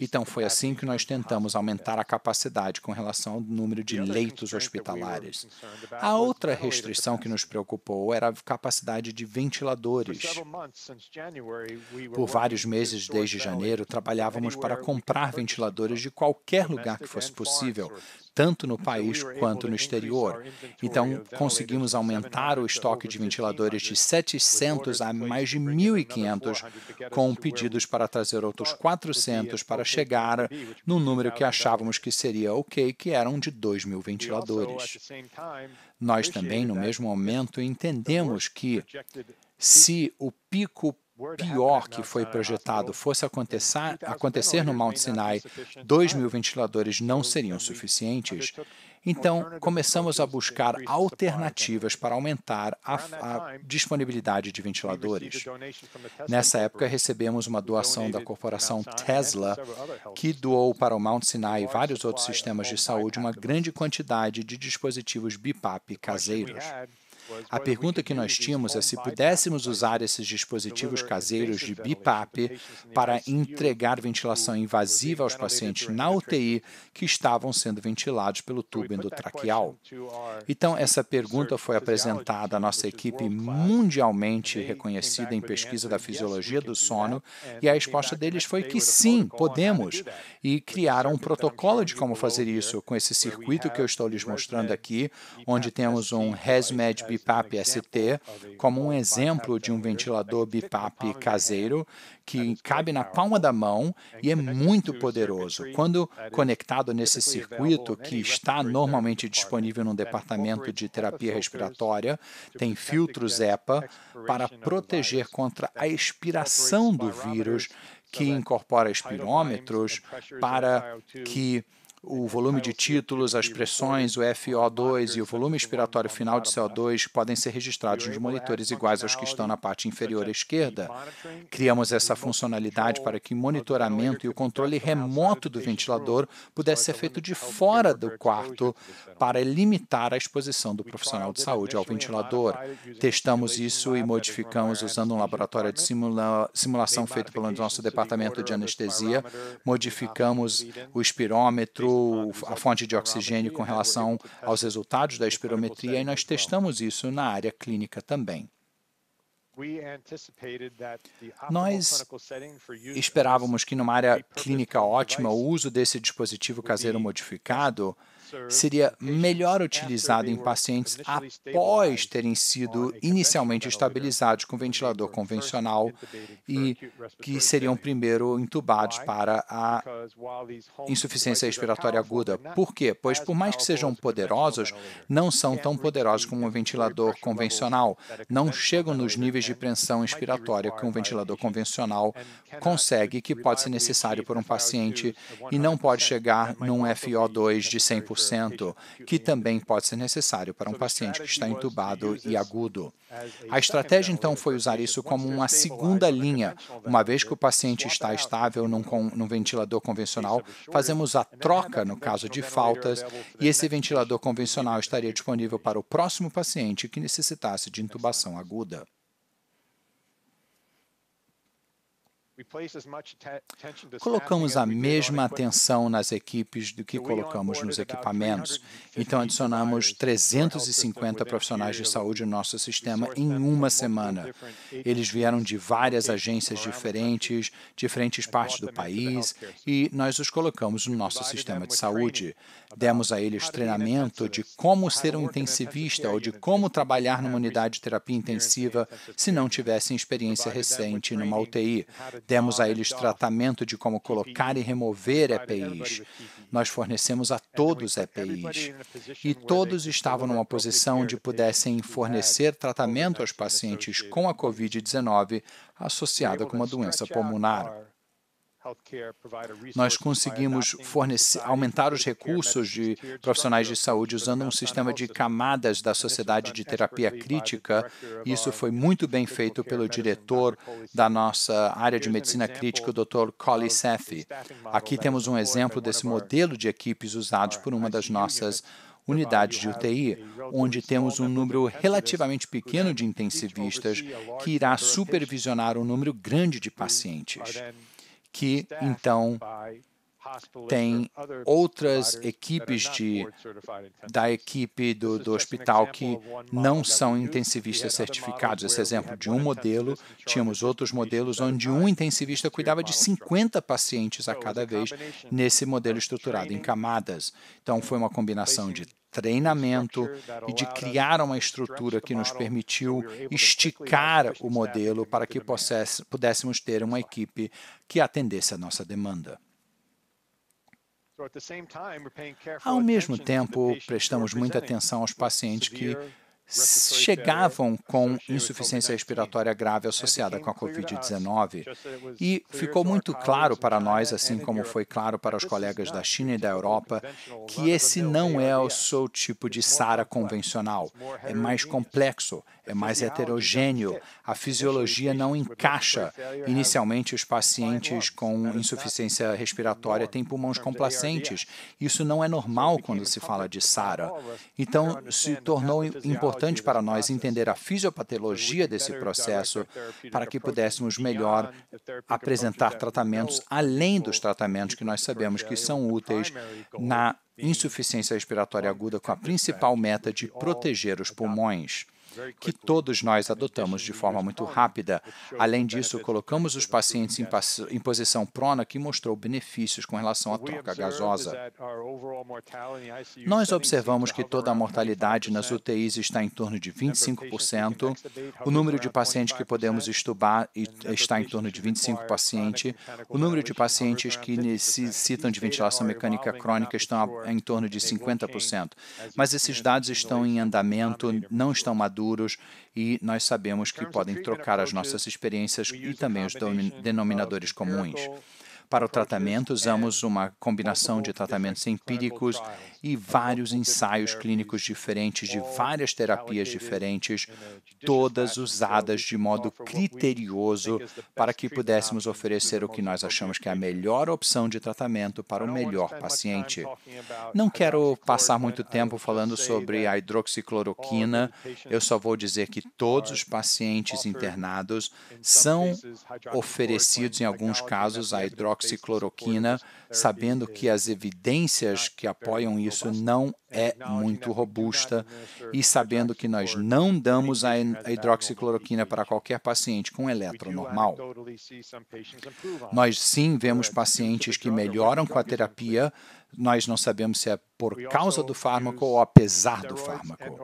Então, foi assim que nós tentamos aumentar a capacidade com relação ao número de leitos hospitalares. A outra restrição que nos preocupou era a capacidade de ventiladores. Por vários meses desde janeiro, trabalhávamos para comprar ventiladores de qualquer lugar que fosse possível, tanto no então, país quanto no exterior. Então, conseguimos aumentar o estoque de ventiladores de 700 a mais de 1.500, com pedidos para trazer outros 400 para chegar no número que achávamos que seria ok, que eram de 2.000 ventiladores. Nós também, no mesmo momento, entendemos que se o pico pior né, que foi projetado fosse acontecer, no Mount Sinai, 2 né? mil ventiladores não seriam suficientes, então começamos a eh, buscar né? alternativas para aumentar a, a disponibilidade de ventiladores. Nessa época, recebemos uma doação da corporação Tesla, que doou para o Mount Sinai e vários outros sistemas de saúde uma grande quantidade de dispositivos BIPAP caseiros. A pergunta que nós tínhamos é se pudéssemos usar esses dispositivos caseiros de BiPAP para entregar ventilação invasiva aos pacientes na UTI que estavam sendo ventilados pelo tubo endotraqueal. Então, essa pergunta foi apresentada à nossa equipe mundialmente reconhecida em pesquisa da fisiologia do sono e a resposta deles foi que sim, podemos. E criaram um protocolo de como fazer isso com esse circuito que eu estou lhes mostrando aqui, onde temos um ResMed BiPAP BIPAP ST como um exemplo de um né, ventilador BIPAP caseiro que né, cabe na palma da mão é e é muito poderoso. Quando conectado nesse circuito, que está normalmente disponível no é, departamento de terapia respiratória, tem filtros EPA para proteger contra a expiração do vírus, que incorpora espirômetros para que o é, volume de títulos, as pressões, o FO2 e o volume expiratório final de CO2 podem ser registrados nos monitores iguais aos que estão na parte inferior esquerda. Criamos essa funcionalidade para que o monitoramento e o controle remoto do ventilador pudesse ser feito de é fora do quarto para limitar a exposição do profissional de saúde ao ventilador. Testamos isso e modificamos usando um laboratório de simula simulação feito pelo nosso departamento de anestesia. Modificamos o espirômetro, mudou a fonte de oxigênio com relação aos resultados da espirometria e nós testamos isso na área clínica também. Nós esperávamos que, numa área clínica ótima, o uso desse dispositivo caseiro modificado seria melhor utilizado em pacientes após terem sido inicialmente estabilizados com ventilador convencional e que seriam primeiro intubados para a insuficiência respiratória aguda. Por quê? Pois, por mais que sejam poderosos, não são tão poderosos como um ventilador convencional, não chegam nos níveis de pressão respiratória que um ventilador convencional consegue, que pode ser necessário por um paciente e não pode chegar num FO2 de 100% que também pode ser necessário para um paciente que está entubado e agudo. A estratégia então foi usar isso como uma segunda linha, uma vez que o paciente está estável num, num ventilador convencional, fazemos a troca no caso de faltas e esse né? ventilador convencional estaria disponível para o próximo paciente que necessitasse de intubação aguda. Colocamos a mesma atenção nas equipes do que colocamos nos equipamentos. Então, adicionamos 350 profissionais de saúde no nosso sistema em uma semana. Eles vieram de várias agências diferentes, diferentes partes do país, e nós os colocamos no nosso sistema de saúde. Demos a eles treinamento de como ser um intensivista ou de como trabalhar numa unidade de terapia intensiva se não tivessem experiência recente numa UTI. Demos a eles tratamento de como colocar e remover EPIs. Nós fornecemos a todos EPIs. E todos estavam numa posição onde pudessem fornecer tratamento aos pacientes com a Covid-19 associada com uma doença pulmonar. Nós conseguimos fornecer, aumentar os recursos de profissionais de saúde usando um sistema de camadas da Sociedade de Terapia Crítica. Isso foi muito bem feito pelo diretor da nossa área de medicina crítica, o Dr. Colly Sethi. Aqui temos um exemplo desse modelo de equipes usados por uma das nossas unidades de UTI, onde temos um número relativamente pequeno de intensivistas que irá supervisionar um número grande de pacientes que então tem outras equipes de, da equipe do, do hospital que não são intensivistas certificados. Esse exemplo de um modelo, tínhamos outros modelos onde um intensivista cuidava de 50 pacientes a cada vez nesse modelo estruturado em camadas. Então, foi uma combinação de treinamento e de criar uma estrutura que nos permitiu esticar o modelo para que pudéssemos ter uma equipe que atendesse a nossa demanda. Ao mesmo tempo, prestamos muita atenção aos pacientes que chegavam com insuficiência respiratória grave associada com a Covid-19 e ficou muito claro para nós, assim como foi claro para os colegas da China e da Europa, que esse não é o seu tipo de SARA convencional. É mais complexo, é mais então, heterogêneo, a fisiologia não encaixa. É inicialmente, os pacientes com insuficiência respiratória têm pulmões complacentes. Isso não é normal quando se fala de SARA. Então, se tornou importante para nós entender a fisiopatologia desse processo para que pudéssemos melhor apresentar tratamentos além dos tratamentos que nós sabemos que são úteis na insuficiência respiratória aguda com a principal meta de proteger os pulmões que todos nós adotamos de forma muito rápida. Além disso, colocamos os pacientes em, em posição prona, que mostrou benefícios com relação à troca gasosa. Nós observamos que toda a mortalidade nas UTIs está em torno de 25%, o número de pacientes que podemos estubar está em torno de 25%, pacientes. o número de pacientes que necessitam de ventilação mecânica crônica está em torno de 50%, mas esses dados estão em andamento, não estão maduros duros e nós sabemos que podem trocar as nossas experiências e também os denominadores comuns. Para o tratamento, usamos uma combinação de tratamentos empíricos e vários ensaios clínicos diferentes, de várias terapias diferentes, todas usadas de modo criterioso para que pudéssemos oferecer o que nós achamos que é a melhor opção de tratamento para o melhor paciente. Não quero passar muito tempo falando sobre a hidroxicloroquina, eu só vou dizer que todos os pacientes internados são oferecidos, em alguns casos, a hidroxicloroquina, sabendo que as evidências que apoiam isso isso não é muito robusta e sabendo que nós não damos a hidroxicloroquina para qualquer paciente com eletro normal. Nós sim vemos pacientes que melhoram com a terapia, nós não sabemos se é por causa do fármaco ou apesar do fármaco.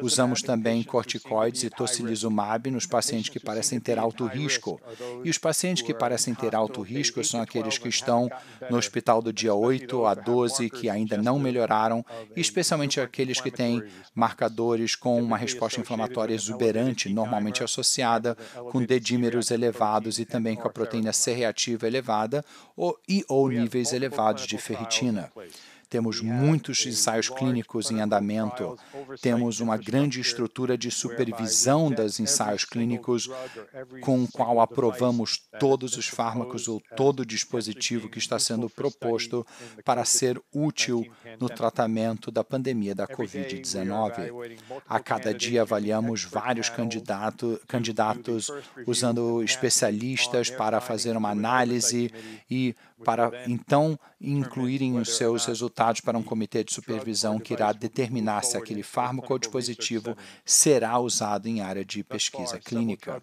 Usamos também corticoides e tocilizumab nos pacientes que parecem ter alto risco. E os pacientes que parecem ter alto risco são aqueles que estão no hospital do dia 8 a 12, que ainda não melhoraram, especialmente aqueles que têm marcadores com uma resposta inflamatória exuberante, normalmente associada com dedímeros elevados e também com a proteína C reativa elevada ou, e ou níveis elevados de ferritina. Temos muitos ensaios clínicos em andamento, temos uma grande estrutura de supervisão dos ensaios clínicos, com o qual aprovamos todos os fármacos ou todo dispositivo que está sendo proposto para ser útil no tratamento da pandemia da Covid-19. A cada dia avaliamos vários candidato, candidatos usando especialistas para fazer uma análise e para então, então incluírem os seus resultados para um comitê de supervisão que irá determinar se aquele fármaco ou dispositivo será usado em área de pesquisa clínica.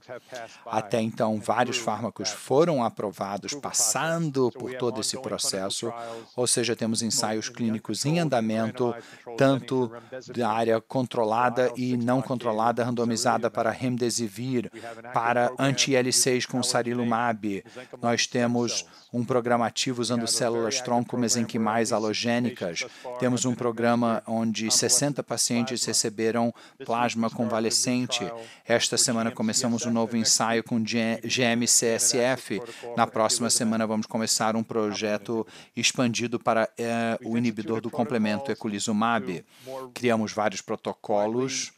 Até então, vários fármacos foram aprovados, passando por todo esse processo, ou seja, temos ensaios clínicos em andamento, tanto da área controlada e não controlada, randomizada para remdesivir, para anti-L6 com sarilumab. Nós temos um programa usando células tronco mesenquimais halogênicas. Temos um programa onde 60 pacientes receberam plasma convalescente. Esta semana começamos um novo ensaio com GMCSF. Na próxima semana vamos começar um projeto expandido para eh, o inibidor do complemento eculizumab. Criamos vários protocolos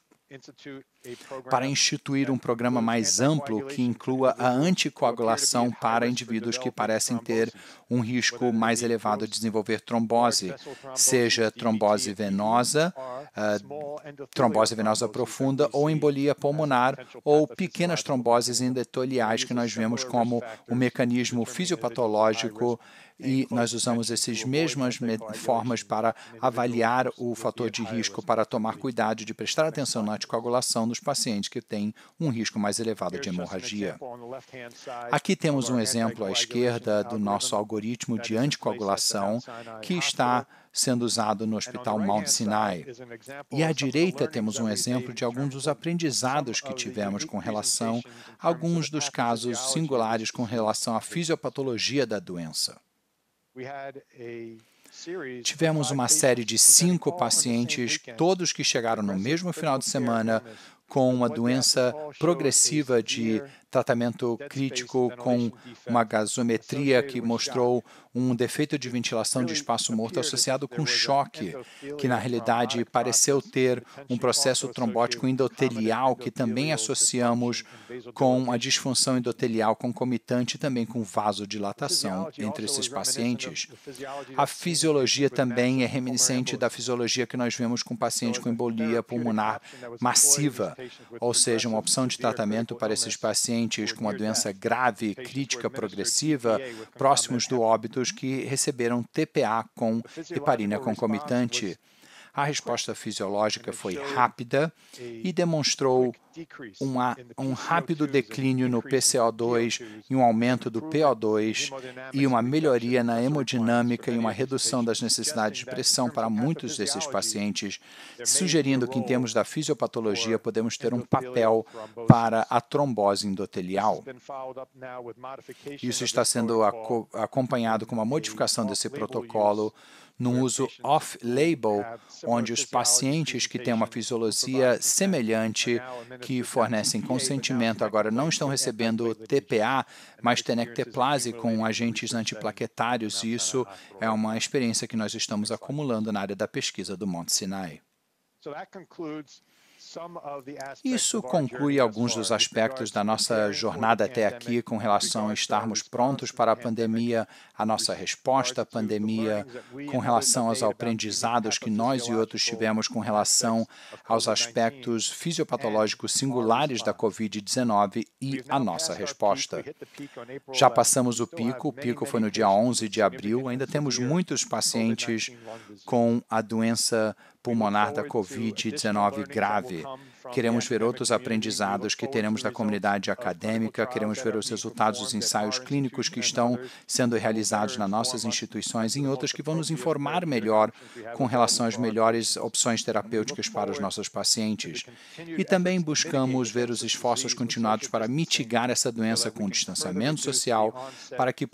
para instituir um programa mais amplo que inclua a anticoagulação para indivíduos que parecem ter um risco mais elevado de desenvolver trombose, seja trombose venosa, ah, uh, trombose venosa profunda ou embolia pulmonar ou pequenas tromboses endoteliais que nós vemos como um mecanismo fisiopatológico e nós usamos essas mesmas formas para avaliar o fator de risco para tomar cuidado de prestar né? atenção na anticoagulação nos pacientes que têm um risco mais elevado de hemorragia. Aqui temos um exemplo à esquerda do nosso algoritmo de anticoagulação que está sendo usado no Hospital Mount Sinai. E à direita temos um exemplo de alguns dos aprendizados que tivemos com relação a alguns dos casos singulares com relação à fisiopatologia da doença. Tivemos uma série de cinco pacientes, todos que chegaram no mesmo final de semana com uma doença progressiva de tratamento crítico com uma gasometria que mostrou um defeito de ventilação de espaço morto associado com choque, que na realidade pareceu ter um processo trombótico endotelial que também associamos com a disfunção endotelial concomitante também com vasodilatação entre esses pacientes. A fisiologia também é reminiscente da fisiologia que nós vemos com pacientes com embolia pulmonar massiva, ou seja, uma opção de tratamento para esses pacientes pacientes com uma doença grave, crítica progressiva, próximos do óbito, que receberam TPA com heparina então concomitante. A resposta fisiológica foi rápida e demonstrou uma, um rápido declínio no PCO2 e um aumento do PO2 e uma melhoria na hemodinâmica e uma redução das necessidades de pressão para muitos desses pacientes, sugerindo que, em termos da fisiopatologia, podemos ter um papel para a trombose endotelial. Isso está sendo acompanhado com uma modificação desse protocolo num uso off-label, onde os pacientes que têm uma fisiologia semelhante, que fornecem consentimento, agora não estão recebendo TPA, mas tenecteplase com agentes antiplaquetários. E isso é uma experiência que nós estamos acumulando na área da pesquisa do Monte Sinai. Isso conclui alguns dos aspectos da nossa jornada até aqui com relação a estarmos prontos para a pandemia, a nossa resposta à pandemia, com relação aos aprendizados que nós e outros tivemos com relação aos aspectos fisiopatológicos singulares da Covid-19 e a nossa resposta. Já passamos o pico, o pico foi no dia 11 de abril, ainda temos muitos pacientes com a doença pulmonar da Covid-19 grave. Queremos ver outros aprendizados que teremos da comunidade acadêmica, queremos ver os resultados dos ensaios clínicos que estão sendo realizados nas nossas instituições e em outras que vão nos informar melhor com relação às melhores opções terapêuticas para os nossos pacientes. E também buscamos ver os esforços continuados para mitigar essa doença com distanciamento social, para que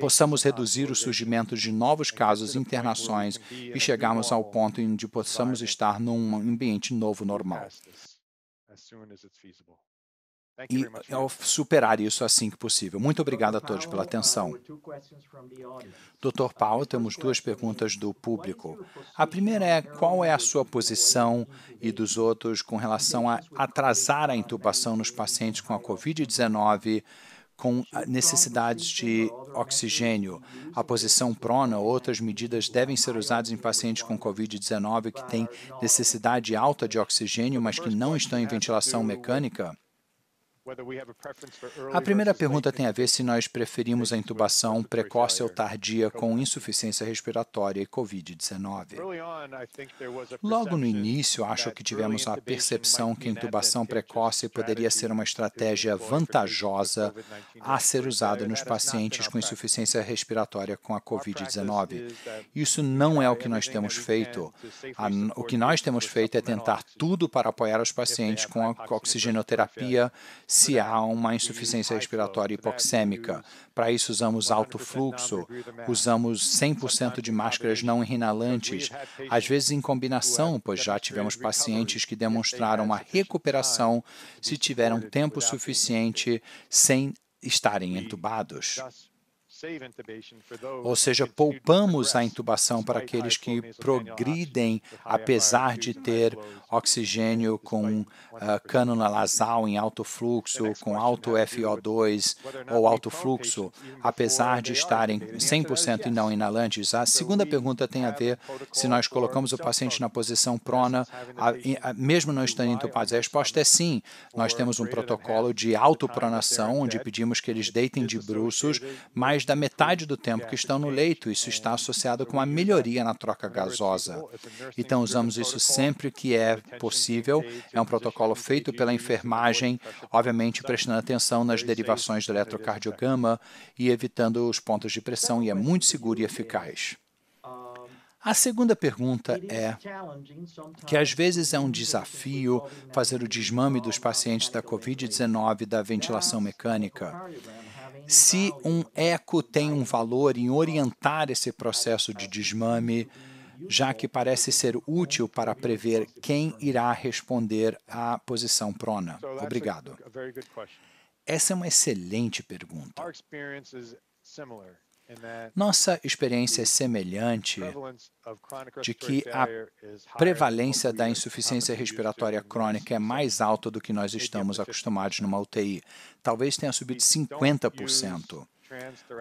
possamos reduzir o surgimento de novos casos, internações e chegarmos ao ponto em que possamos estar num ambiente novo normal as soon as it's feasible. Thank you very much. e ao superar isso assim que possível. Muito obrigado a todos pela uh, atenção. Dr. Uh, Paulo, temos duas perguntas do público. A primeira é qual é a sua posição e dos outros com relação a atrasar a intubação nos pacientes com a Covid-19 com ah, necessidades de oxigênio. A posição prona ou outras medidas devem ser usadas em pacientes com Covid-19 que têm necessidade alta de oxigênio, mas que não estão em ventilação mecânica. A primeira pergunta tem a ver se nós preferimos a intubação precoce ou tardia com insuficiência respiratória e Covid-19. Logo no início, acho que tivemos a percepção que a intubação precoce poderia ser uma estratégia vantajosa a ser usada nos pacientes com insuficiência respiratória com a Covid-19. Isso não é o que nós temos feito. o que nós temos feito é tentar tudo para apoiar os pacientes com a oxigenoterapia se há uma insuficiência respiratória hipoxêmica. Para isso, usamos alto fluxo, usamos 100% de máscaras não inalantes, às vezes em combinação, pois já tivemos pacientes que demonstraram uma recuperação se tiveram tempo suficiente sem estarem entubados. Ou seja, poupamos a intubação para aqueles que progridem apesar de ter oxigênio com uh, cânula nasal em alto fluxo, com alto FO2 ou alto fluxo, apesar de estarem 100% não inalantes. A segunda pergunta tem a ver se nós colocamos o paciente na posição prona, a, a, mesmo não estando entupados. A resposta é sim. Nós temos um protocolo de autopronação, onde pedimos que eles deitem de bruços mais da metade do tempo que estão no leito. Isso está associado com uma melhoria na troca gasosa. Então, usamos isso sempre que é possível. É um protocolo feito pela enfermagem, obviamente prestando atenção nas derivações do eletrocardiograma e evitando os pontos de pressão, e é muito seguro e eficaz. A segunda pergunta é que às vezes é um desafio fazer o desmame dos pacientes da Covid-19 da ventilação mecânica. Se um eco tem um valor em orientar esse processo de desmame, já que parece ser útil para prever quem irá responder à posição prona? Obrigado. Essa é uma excelente pergunta. Nossa experiência é semelhante de que a prevalência da insuficiência respiratória crônica é mais alta do que nós estamos acostumados numa UTI. Talvez tenha subido 50%.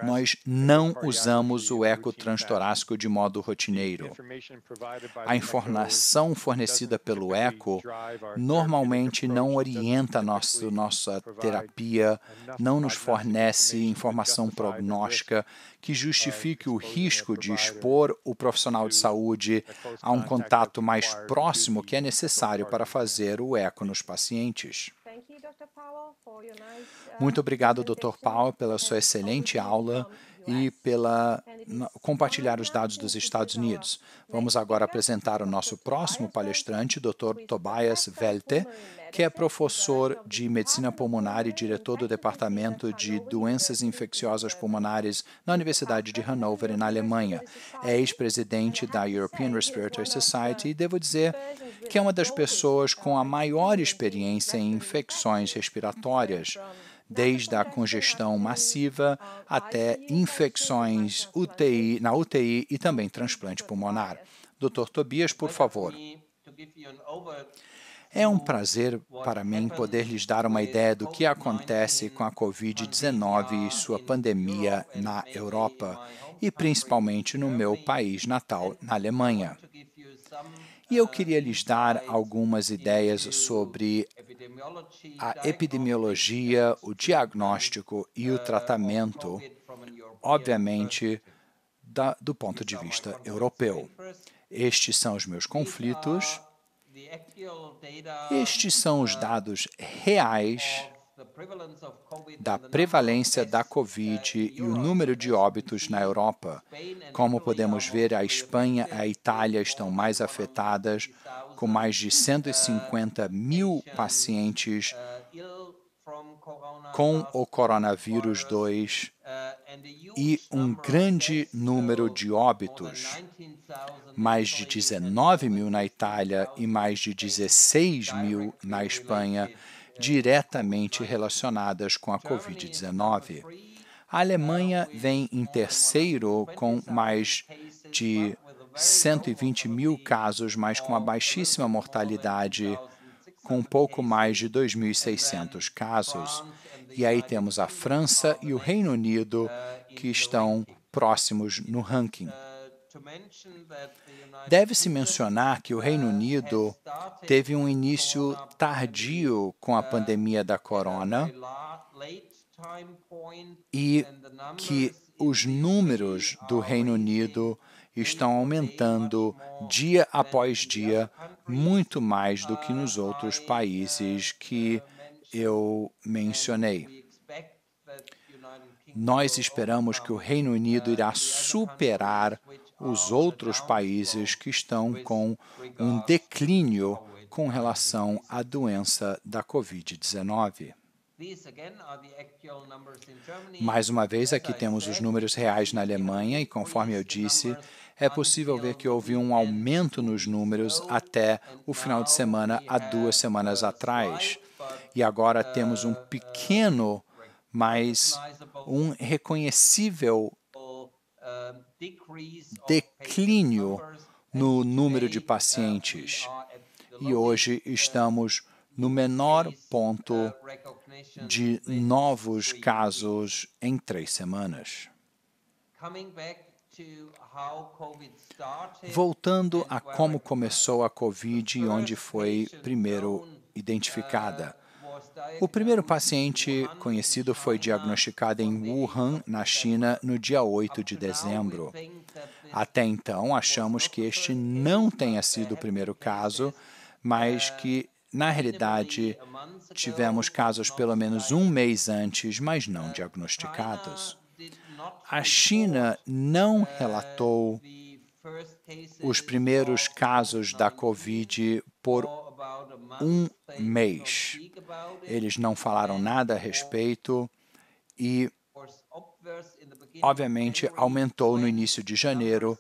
Nós não usamos o eco transtorácico de modo rotineiro. A informação fornecida pelo eco normalmente não orienta nosso, nossa terapia, não nos fornece informação prognóstica que justifique o risco de expor o profissional de saúde a um contato mais próximo que é necessário para fazer o eco nos pacientes. Uh, Muito obrigado, Dr. Powell, pela sua excelente aula e pela compartilhar os dados dos Estados Unidos. Vamos agora apresentar o nosso próximo palestrante, Dr. Tobias Velte, que é professor de medicina pulmonar e diretor do Departamento de Doenças Infecciosas Pulmonares na Universidade de Hannover, na Alemanha. É ex-presidente da European Respiratory Society e devo dizer que é uma das pessoas com a maior experiência em infecções respiratórias desde a congestão massiva até infecções UTI, na UTI e também transplante pulmonar. Dr. Tobias, por favor. É um prazer para mim poder lhes dar uma ideia do que acontece com a Covid-19 e sua pandemia na Europa e principalmente no meu país natal, na Alemanha. E eu queria lhes dar algumas ideias sobre a epidemiologia, o diagnóstico e o uh, tratamento, obviamente, da, do ponto de vista europeu. Estes são os meus conflitos. Estes são os dados reais da prevalência da Covid uh, e o número de óbitos na Europa. Como podemos ver, a Espanha e a Itália estão mais afetadas, com mais de 150 uh, mil uh, pacientes com o coronavírus 2 e um grande número de óbitos, mais de 19 mil na Itália e mais de 16 mil na Espanha diretamente relacionadas com a Covid-19. A Alemanha vem em terceiro, com mais de 120 mil casos, mas com uma baixíssima mortalidade, com pouco mais de 2.600 casos. E aí temos a França e o Reino Unido, que estão próximos no ranking. Deve-se mencionar que o Reino Unido teve um início tardio com a uh, pandemia da corona e que os números do Reino Unido estão aumentando dia após dia muito mais do que nos uh, outros uh, países que eu mencionei. Nós esperamos que o Reino Unido irá superar os outros países que estão com um declínio com relação à doença da Covid-19. Mais uma vez, aqui temos os números reais na Alemanha, e conforme eu disse, é possível ver que houve um aumento nos números até o final de semana, há duas semanas atrás. E agora temos um pequeno, mas um reconhecível declínio no número de pacientes e hoje estamos no menor ponto de novos casos em três semanas. Voltando a como começou a Covid e onde foi primeiro identificada, o primeiro paciente conhecido foi diagnosticado em Wuhan, na China, no dia 8 de dezembro. Até então, achamos que este não tenha sido o primeiro caso, mas que, na realidade, tivemos casos pelo menos um mês antes, mas não diagnosticados. A China não relatou os primeiros casos da Covid por um mês. Eles não falaram nada a respeito e, obviamente, aumentou no início de janeiro,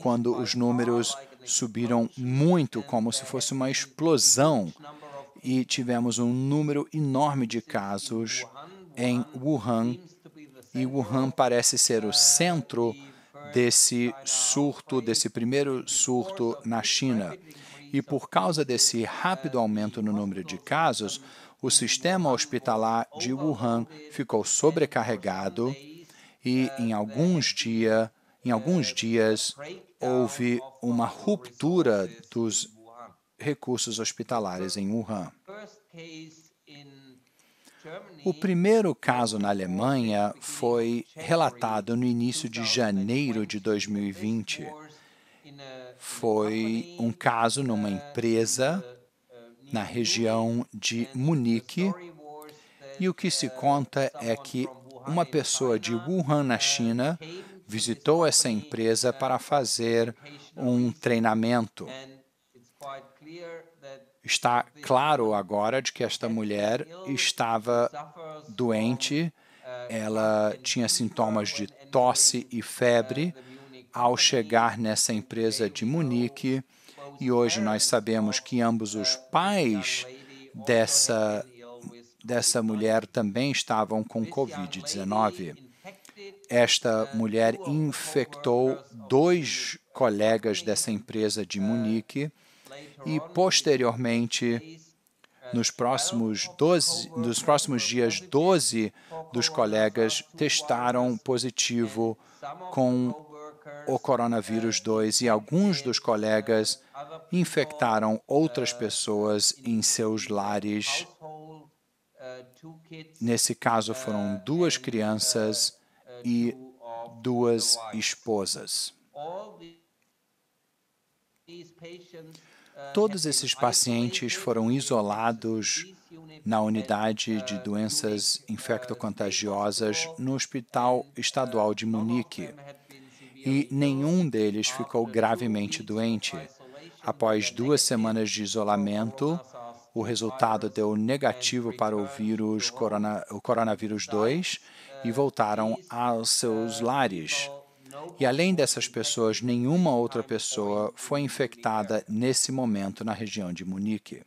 quando os números subiram muito, como se fosse uma explosão, e tivemos um número enorme de casos em Wuhan, e Wuhan parece ser o centro desse surto, desse primeiro surto na China. E por causa desse rápido aumento no número de casos, o sistema hospitalar de Wuhan ficou sobrecarregado e em alguns dias, em alguns dias houve uma ruptura dos recursos hospitalares em Wuhan. O primeiro caso na Alemanha foi relatado no início de janeiro de 2020 foi um caso numa empresa na região de Munique. E o que se conta é que uma pessoa de Wuhan, na China, visitou essa empresa para fazer um treinamento. Está claro agora de que esta mulher estava doente, ela tinha sintomas de tosse e febre ao chegar nessa empresa de Munique. E hoje nós sabemos que ambos os pais dessa, dessa mulher também estavam com Covid-19. Esta mulher infectou dois colegas dessa empresa de Munique e, posteriormente, nos próximos, 12, nos próximos dias, 12 dos colegas testaram positivo com o coronavírus 2 e alguns dos colegas infectaram outras pessoas em seus lares. Nesse caso, foram duas crianças e duas esposas. Todos esses pacientes foram isolados na unidade de doenças infectocontagiosas no Hospital Estadual de Munique e nenhum deles ficou gravemente doente. Após duas semanas de isolamento, o resultado deu negativo para o vírus corona, o coronavírus 2 e voltaram aos seus lares. E além dessas pessoas, nenhuma outra pessoa foi infectada nesse momento na região de Munique.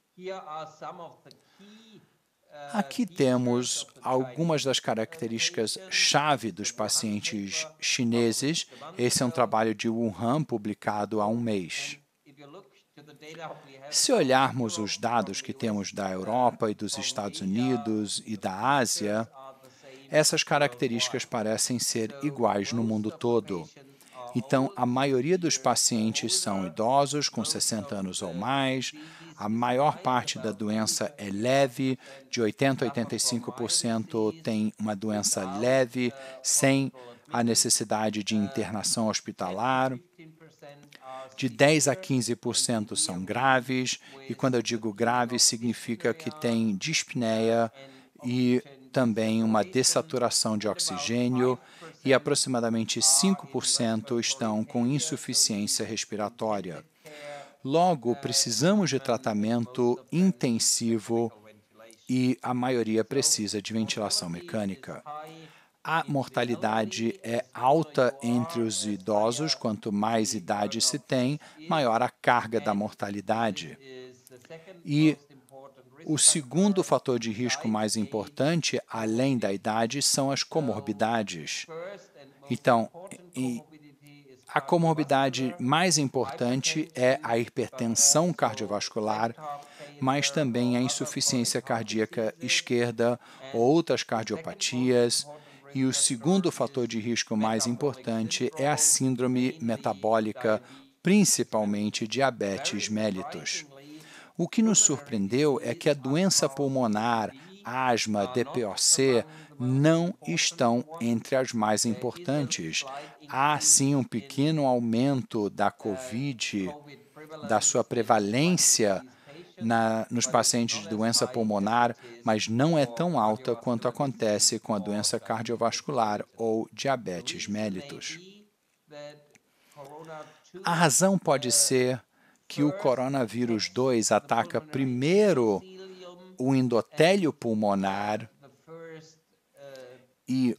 Aqui temos algumas das características chave dos pacientes chineses. Esse é um trabalho de Wuhan publicado há um mês. Se olharmos os dados que temos da Europa e dos Estados Unidos e da Ásia, essas características parecem ser iguais no mundo todo. Então, a maioria dos pacientes são idosos com 60 anos ou mais, a maior parte da doença é leve, de 80% a 85% tem uma doença leve, sem a necessidade de internação hospitalar. De 10 a 15% são graves, e quando eu digo grave, significa que tem dispneia e também uma dessaturação de oxigênio, e aproximadamente 5% estão com insuficiência respiratória. Logo, precisamos de tratamento intensivo e a maioria precisa de ventilação mecânica. A mortalidade é alta entre os idosos, quanto mais idade se tem, maior a carga da mortalidade. E o segundo fator de risco mais importante, além da idade, são as comorbidades. Então, a comorbidade mais importante é a hipertensão cardiovascular, mas também a insuficiência cardíaca esquerda, outras cardiopatias. E o segundo fator de risco mais importante é a síndrome metabólica, principalmente diabetes mellitus. O que nos surpreendeu é que a doença pulmonar, asma, DPOC, não estão entre as mais importantes. Há sim um pequeno aumento da Covid, da sua prevalência na, nos pacientes de doença pulmonar, mas não é tão alta quanto acontece com a doença cardiovascular ou diabetes mellitus. A razão pode ser que o coronavírus 2 ataca primeiro o endotélio pulmonar e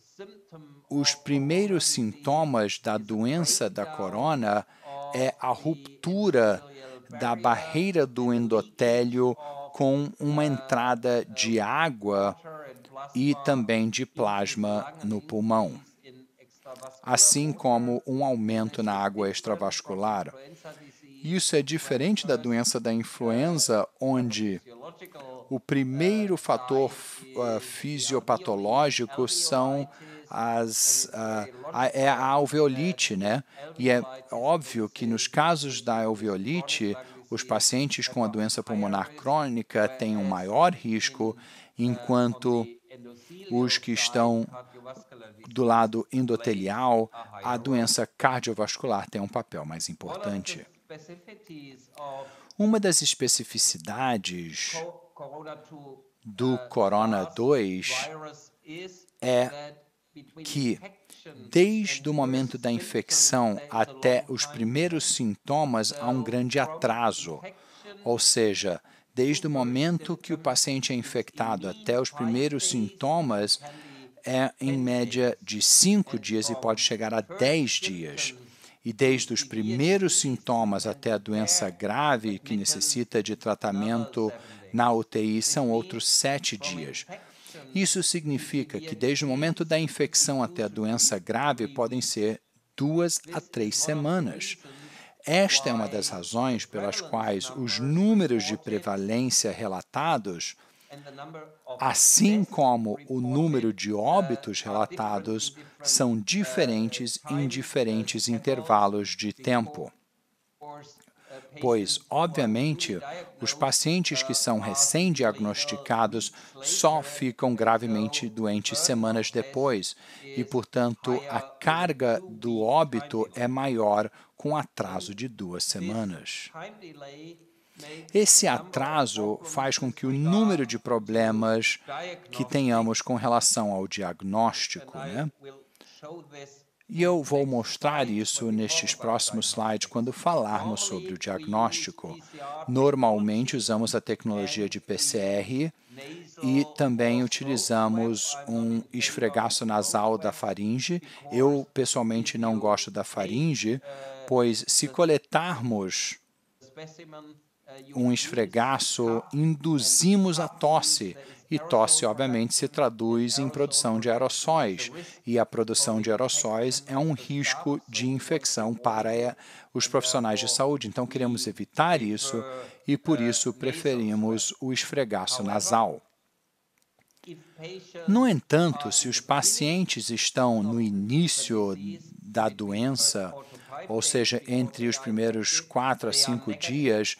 os primeiros sintomas da doença da corona é a ruptura da barreira do endotélio com uma entrada de água e também de plasma no pulmão, assim como um aumento na água extravascular. Isso é diferente da doença da influenza, onde o primeiro fator uh, fisiopatológico são as, uh, a, é a alveolite, né? E é óbvio que nos casos da alveolite, os pacientes com a doença pulmonar crônica têm um maior risco, enquanto os que estão do lado endotelial, a doença cardiovascular tem um papel mais importante. Uma das especificidades do uh, Corona 2 é que, desde o momento da infecção até os primeiros sintomas, há um grande atraso. Ou seja, desde o momento que o paciente é infectado até os primeiros sintomas, é em média de 5 dias e pode chegar a 10 dias. E desde os primeiros sintomas até a doença grave que necessita de tratamento na UTI são outros sete dias. Isso significa que desde o momento da infecção até a doença grave podem ser duas a três semanas. Esta é uma das razões pelas quais os números de prevalência relatados Assim como o número de óbitos relatados são diferentes em diferentes intervalos de tempo. Pois, obviamente, os pacientes que são recém-diagnosticados só ficam gravemente doentes semanas depois e, portanto, a carga do óbito é maior com atraso de duas semanas. Esse atraso faz com que o número de problemas que tenhamos com relação ao diagnóstico, né? E eu vou mostrar isso nestes próximos slides quando falarmos sobre o diagnóstico. Normalmente usamos a tecnologia de PCR e também utilizamos um esfregaço nasal da faringe. Eu pessoalmente não gosto da faringe, pois se coletarmos um esfregaço, induzimos a tosse. E tosse, obviamente, se traduz em produção de aerossóis. E a produção de aerossóis é um risco de infecção para eh, os profissionais de saúde. Então, queremos evitar isso e, por isso, preferimos o esfregaço nasal. No entanto, se os pacientes estão no início da doença, ou seja, entre os primeiros quatro a cinco dias,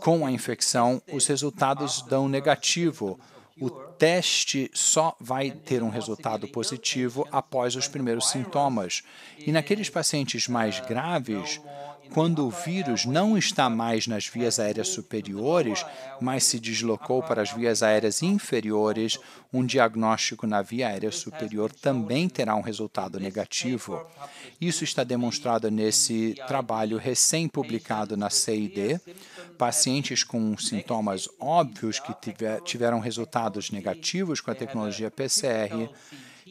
com a infecção, os resultados dão negativo. O teste só vai ter um resultado positivo após os primeiros sintomas. E naqueles pacientes mais graves, quando o vírus não está mais nas vias aéreas superiores, mas se deslocou para as vias aéreas inferiores, um diagnóstico na via aérea superior também terá um resultado negativo. Isso está demonstrado nesse trabalho recém-publicado na CID. Pacientes com sintomas óbvios que tiveram resultados negativos com a tecnologia PCR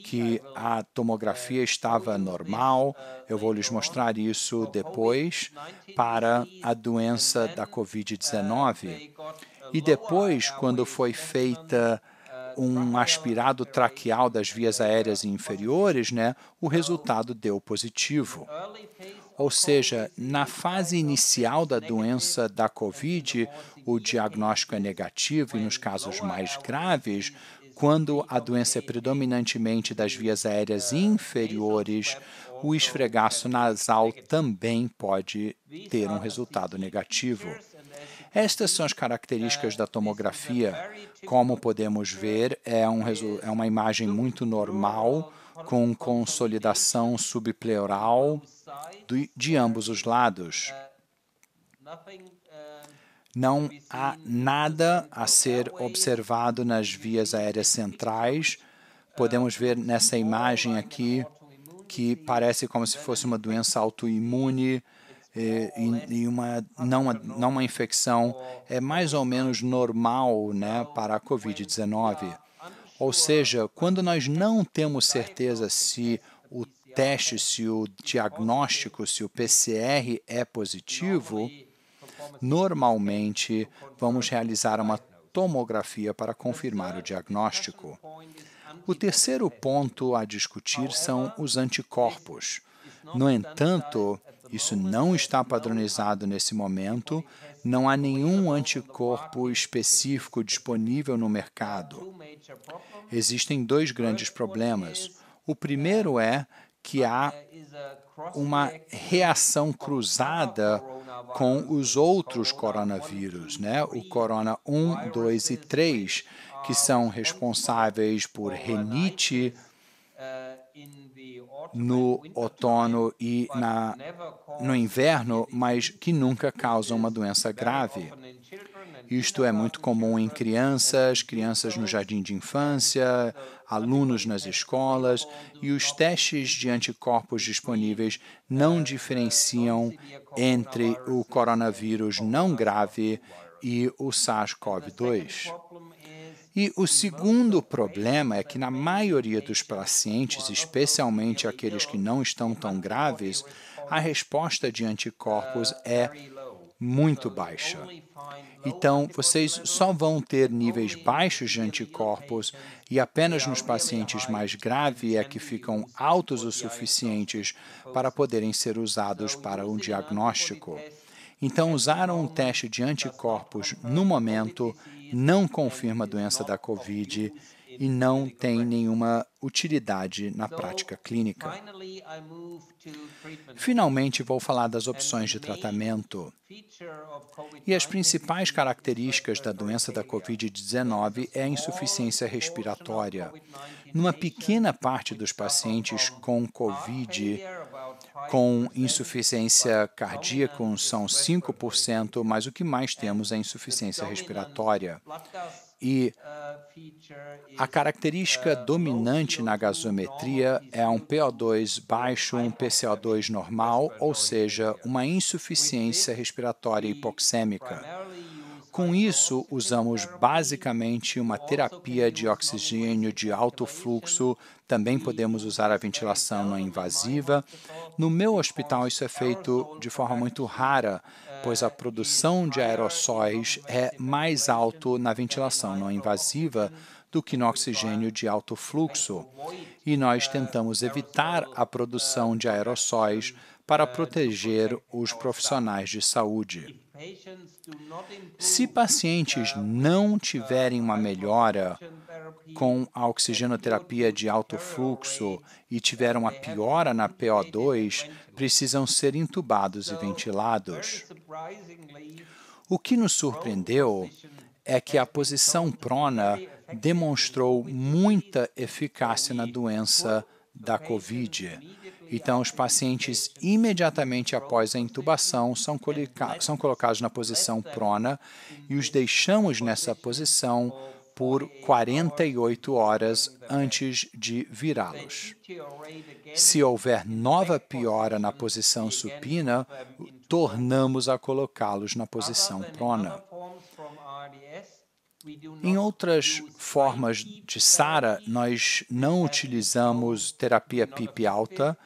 que a tomografia estava normal. Eu vou lhes mostrar isso depois para a doença da Covid-19. E depois, quando foi feita um aspirado traqueal das vias aéreas inferiores, né, o resultado deu positivo. Ou seja, na fase inicial da doença da COVID, o diagnóstico é negativo e nos casos mais graves, quando a doença é predominantemente das vias aéreas inferiores, o esfregaço nasal também pode ter um resultado negativo. Estas são as características da tomografia. Como podemos ver, é, um é uma imagem muito normal, com consolidação subpleural de ambos os lados. Não há nada a ser observado nas vias aéreas centrais. Podemos ver nessa imagem aqui que parece como se fosse uma doença autoimune eh, e, e uma, não, uma, não uma infecção é mais ou menos normal né, para a Covid-19. Ou seja, quando nós não temos certeza se o teste, se o diagnóstico, se o PCR é positivo, Normalmente, vamos realizar uma tomografia para confirmar o diagnóstico. O terceiro ponto a discutir são os anticorpos. No entanto, isso não está padronizado nesse momento, não há nenhum anticorpo específico disponível no mercado. Existem dois grandes problemas. O primeiro é que há uma reação cruzada com os outros coronavírus, né? o corona 1, 2 e 3, que são responsáveis por renite no outono e na, no inverno, mas que nunca causam uma doença grave. Isto é muito comum em crianças, crianças no jardim de infância, alunos nas escolas e os testes de anticorpos disponíveis não diferenciam entre o coronavírus não grave e o SARS-CoV-2. E o segundo problema é que, na maioria dos pacientes, especialmente aqueles que não estão tão graves, a resposta de anticorpos é muito baixa. Então, vocês só vão ter níveis baixos de anticorpos e apenas nos pacientes mais graves é que ficam altos o suficientes para poderem ser usados para o um diagnóstico. Então, usar um teste de anticorpos no momento não confirma a doença da Covid e não tem nenhuma utilidade na prática clínica. Finalmente, vou falar das opções de tratamento. E as principais características da doença da Covid-19 é a insuficiência respiratória. Numa pequena parte dos pacientes com Covid, com insuficiência cardíaca, são 5%, mas o que mais temos é insuficiência respiratória. E a característica uh, dominante na gasometria é um PO2 baixo, um PCO2 normal, ou seja, uma insuficiência respiratória hipoxêmica. Com isso, usamos basicamente uma terapia de oxigênio de alto fluxo, também podemos usar a ventilação não invasiva. No meu hospital, isso é feito de forma muito rara, pois a produção de aerossóis é mais alto na ventilação não invasiva do que no oxigênio de alto fluxo, e nós tentamos evitar a produção de aerossóis para proteger os profissionais de saúde. Se pacientes não tiverem uma melhora com a oxigenoterapia de alto fluxo e tiveram a piora na PO2, precisam ser intubados e ventilados. O que nos surpreendeu é que a posição prona demonstrou muita eficácia na doença da Covid, então, os pacientes, imediatamente após a intubação, são, são colocados na posição prona e os deixamos nessa posição por 48 horas antes de virá-los. Se houver nova piora na posição supina, tornamos a colocá-los na posição prona. Em outras formas de SARA, nós não utilizamos terapia PIP alta,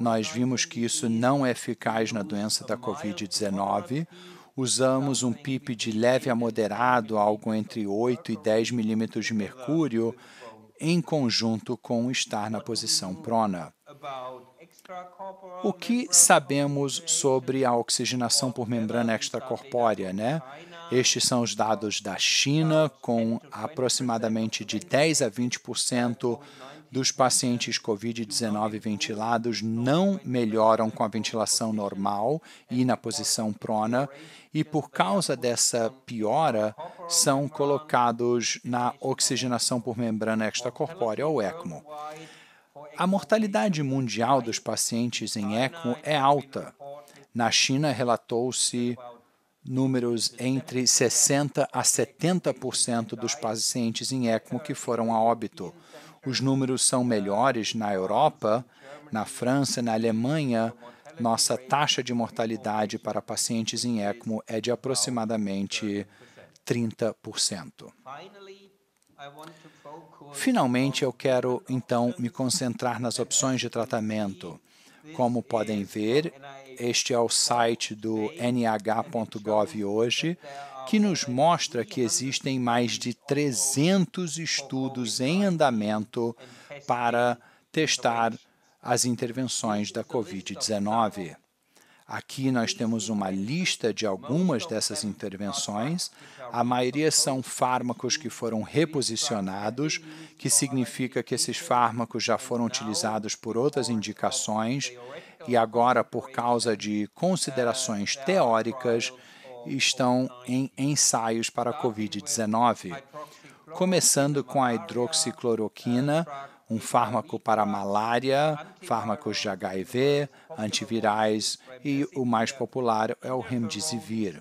nós vimos que isso não é eficaz na doença da Covid-19. Usamos um PIB de leve a moderado, algo entre 8 e 10 milímetros de mercúrio, em conjunto com estar na posição prona. O que sabemos sobre a oxigenação por membrana extracorpórea, né? Estes são os dados da China, com aproximadamente de 10 a 20% dos pacientes COVID-19 ventilados não melhoram com a ventilação normal e na posição prona, e por causa dessa piora, são colocados na oxigenação por membrana extracorpórea, ou ECMO. A mortalidade mundial dos pacientes em ECMO é alta. Na China, relatou-se números entre 60% a 70% dos pacientes em ECMO que foram a óbito. Os números são melhores na Europa, na França, na Alemanha. Nossa taxa de mortalidade para pacientes em ECMO é de aproximadamente 30%. Finalmente, eu quero então me concentrar nas opções de tratamento. Como podem ver, este é o site do nh.gov hoje que nos mostra que existem mais de 300 estudos em andamento para testar as intervenções da Covid-19. Aqui nós temos uma lista de algumas dessas intervenções. A maioria são fármacos que foram reposicionados, que significa que esses fármacos já foram utilizados por outras indicações e agora, por causa de considerações teóricas, estão em ensaios para a Covid-19, começando com a hidroxicloroquina, um fármaco para malária, fármacos de HIV, antivirais e o mais popular é o remdesivir.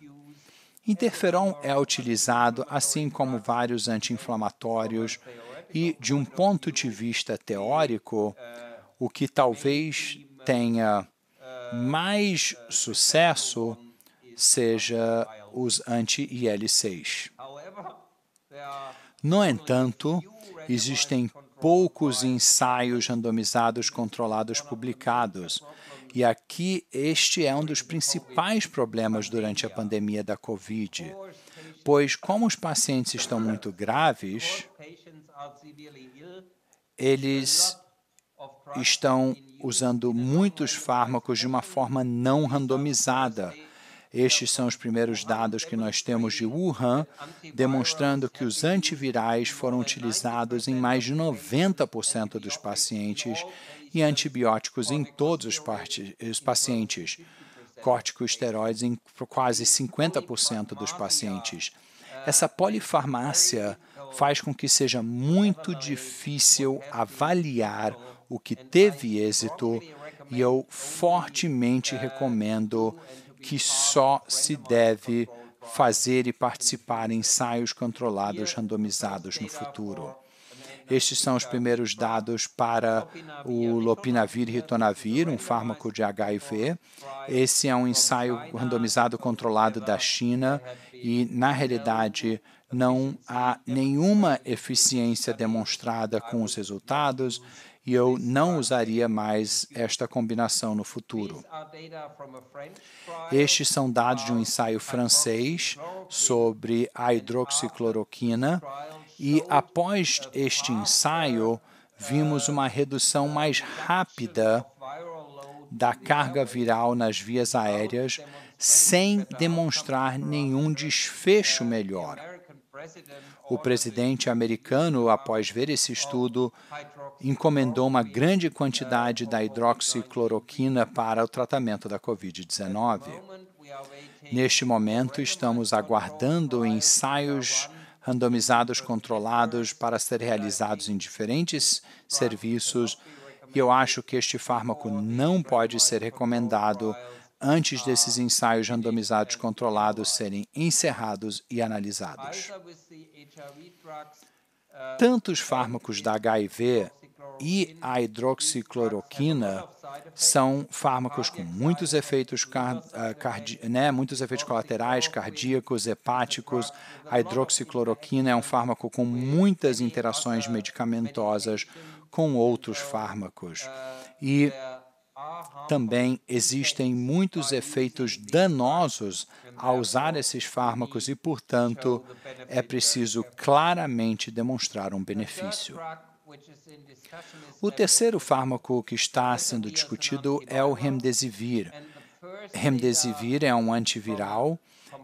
Interferon é utilizado assim como vários anti-inflamatórios e de um ponto de vista teórico, o que talvez tenha mais sucesso seja os anti-IL-6. No entanto, existem poucos ensaios randomizados controlados publicados. E aqui este é um dos principais problemas durante a pandemia da COVID, pois como os pacientes estão muito graves, eles estão usando muitos fármacos de uma forma não randomizada, estes são os primeiros dados que nós temos de Wuhan, demonstrando que os antivirais foram utilizados em mais de 90% dos pacientes e antibióticos em todos os, os pacientes, corticosteroides em quase 50% dos pacientes. Essa polifarmácia faz com que seja muito difícil avaliar o que teve êxito e eu fortemente recomendo que só se deve fazer e participar em ensaios controlados randomizados no futuro. Estes são os primeiros dados para o lopinavir ritonavir, um fármaco de HIV. Esse é um ensaio randomizado controlado da China e, na realidade, não há nenhuma eficiência demonstrada com os resultados e eu não usaria mais esta combinação no futuro. Estes são dados de um ensaio francês sobre a hidroxicloroquina e após este ensaio vimos uma redução mais rápida da carga viral nas vias aéreas sem demonstrar nenhum desfecho melhor. O presidente americano, após ver esse estudo, encomendou uma grande quantidade da hidroxicloroquina para o tratamento da Covid-19. Neste momento, estamos aguardando ensaios randomizados controlados para ser realizados em diferentes serviços e eu acho que este fármaco não pode ser recomendado antes desses ensaios randomizados controlados serem encerrados e analisados. Tanto os fármacos da HIV e a hidroxicloroquina são fármacos com muitos efeitos, eh, né, muitos efeitos colaterais, cardíacos, hepáticos. A hidroxicloroquina é um fármaco com muitas interações medicamentosas com outros fármacos. E também existem muitos efeitos danosos ao usar esses fármacos e, portanto, é preciso claramente demonstrar um benefício. O terceiro fármaco que está sendo discutido é o remdesivir. Remdesivir é um antiviral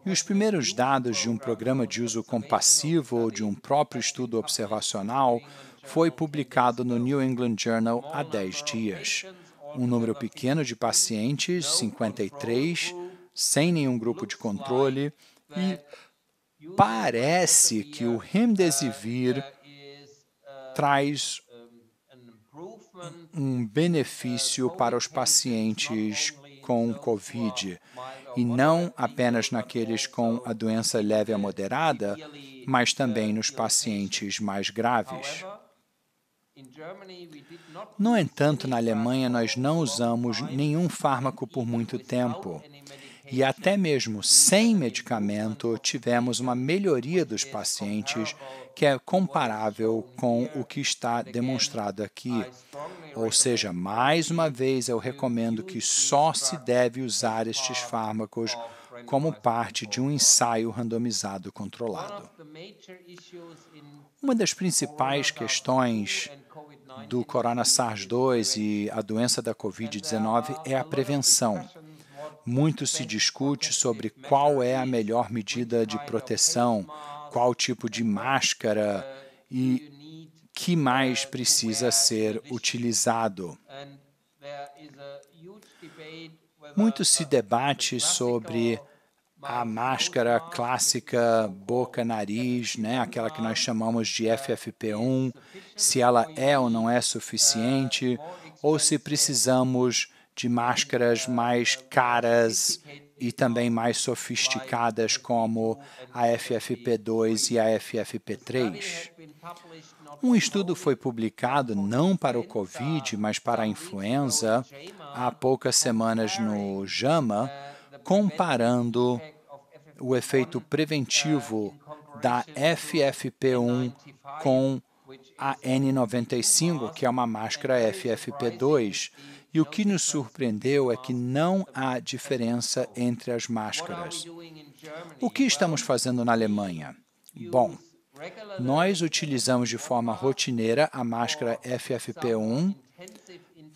e os primeiros dados de um programa de uso compassivo ou de um próprio estudo observacional foi publicado no New England Journal há 10 dias um número pequeno de pacientes, 53, sem nenhum grupo de controle, e parece que o remdesivir traz um benefício para os pacientes com COVID, e não apenas naqueles com a doença leve a moderada, mas também nos pacientes mais graves. No entanto, na Alemanha nós não usamos nenhum fármaco por muito tempo. E até mesmo sem medicamento, tivemos uma melhoria dos pacientes que é comparável com o que está demonstrado aqui. Ou seja, mais uma vez eu recomendo que só se deve usar estes fármacos como parte de um ensaio randomizado controlado. Uma das principais questões do Corona SARS-2 e a doença da Covid-19 é a prevenção. Muito se discute sobre qual é a melhor medida de proteção, qual tipo de máscara e que mais precisa ser utilizado. Muito se debate sobre a máscara clássica boca, nariz, né, aquela que nós chamamos de FFP1, se ela é ou não é suficiente, ou se precisamos de máscaras mais caras e também mais sofisticadas como a FFP2 e a FFP3. Um estudo foi publicado não para o COVID, mas para a influenza, há poucas semanas no JAMA, comparando o efeito preventivo da FFP1 com a N95, que é uma máscara FFP2. E o que nos surpreendeu é que não há diferença entre as máscaras. O que estamos fazendo na Alemanha? Bom, nós utilizamos de forma rotineira a máscara FFP1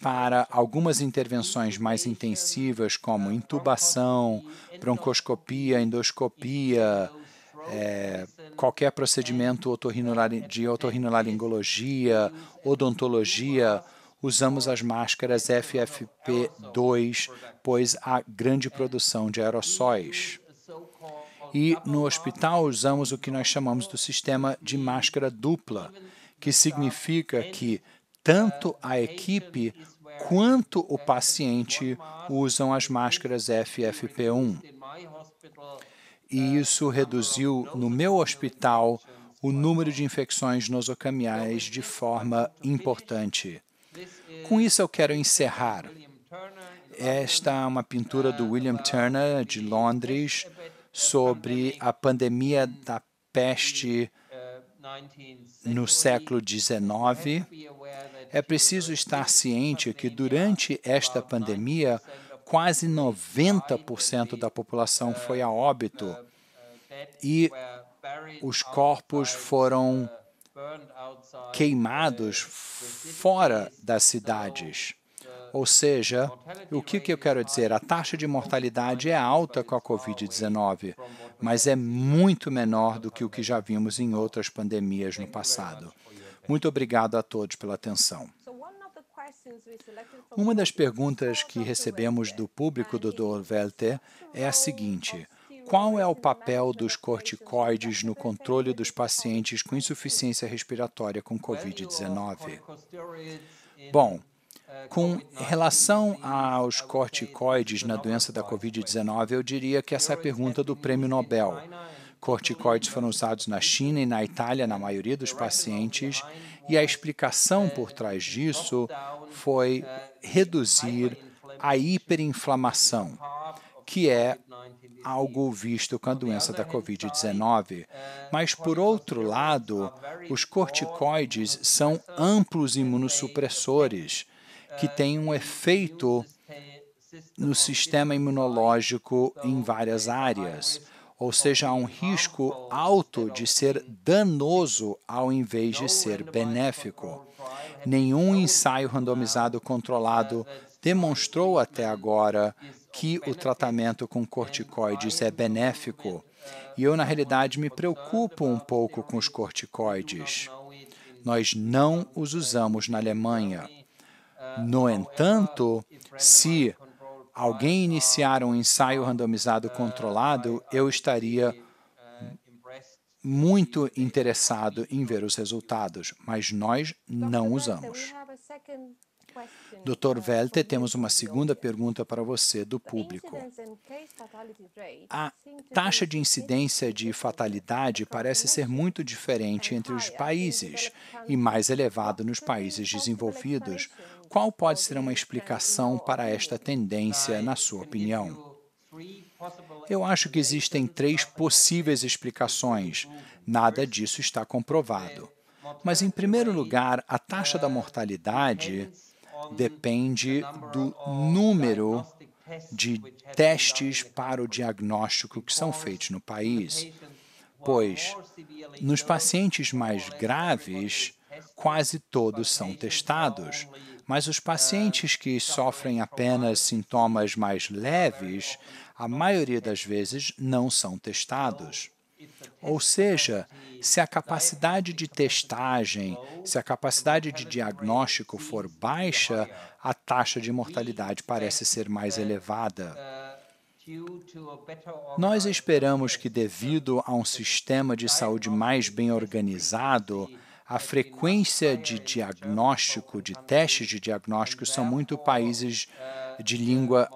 para algumas intervenções mais intensivas, como intubação, broncoscopia, endoscopia, é, qualquer procedimento de otorrinolaringologia, odontologia, usamos as máscaras FFP2, pois há grande produção de aerossóis. E no hospital usamos o que nós chamamos do sistema de máscara dupla, que significa que tanto a equipe quanto o paciente usam as máscaras FFP1. E isso reduziu no meu hospital o número de infecções nosocamiais de forma importante. Com isso, eu quero encerrar. Esta é uma pintura do William Turner, de Londres, sobre a pandemia da peste no século XIX, é preciso estar ciente que durante esta pandemia, quase 90% da população foi a óbito e os corpos foram queimados fora das cidades. Ou seja, o que, que eu quero dizer? A taxa de mortalidade é alta com a Covid-19, mas é muito menor do que o que já vimos em outras pandemias no passado. Muito obrigado a todos pela atenção. Uma das perguntas que recebemos do público do Welter é a seguinte: qual é o papel dos corticoides no controle dos pacientes com insuficiência respiratória com Covid-19? Bom, com relação aos corticoides na doença da Covid-19, eu diria que essa é a pergunta do prêmio Nobel. Corticoides foram usados na China e na Itália na maioria dos pacientes, e a explicação por trás disso foi reduzir a hiperinflamação, que é algo visto com a doença da Covid-19. Mas, por outro lado, os corticoides são amplos imunossupressores que tem um efeito no sistema imunológico em várias áreas, ou seja, há um risco alto de ser danoso ao invés de ser benéfico. Nenhum ensaio randomizado controlado demonstrou até agora que o tratamento com corticoides é benéfico. E eu, na realidade, me preocupo um pouco com os corticoides. Nós não os usamos na Alemanha. No entanto, se alguém iniciar um ensaio randomizado controlado, eu estaria muito interessado em ver os resultados, mas nós não usamos. Dr. Velte, temos uma segunda pergunta para você do público. A taxa de incidência de fatalidade parece ser muito diferente entre os países e mais elevada nos países desenvolvidos. Qual pode ser uma explicação para esta tendência, na sua opinião? Eu acho que existem três possíveis explicações. Nada disso está comprovado. Mas, em primeiro lugar, a taxa da mortalidade depende do número de testes para o diagnóstico que são feitos no país, pois nos pacientes mais graves, quase todos são testados, mas os pacientes que sofrem apenas sintomas mais leves, a maioria das vezes não são testados. Ou seja, se a capacidade de testagem, se a capacidade de diagnóstico for baixa, a taxa de mortalidade parece ser mais elevada. Nós esperamos que, devido a um sistema de saúde mais bem organizado, a frequência de diagnóstico, de testes de diagnóstico, são muito países de língua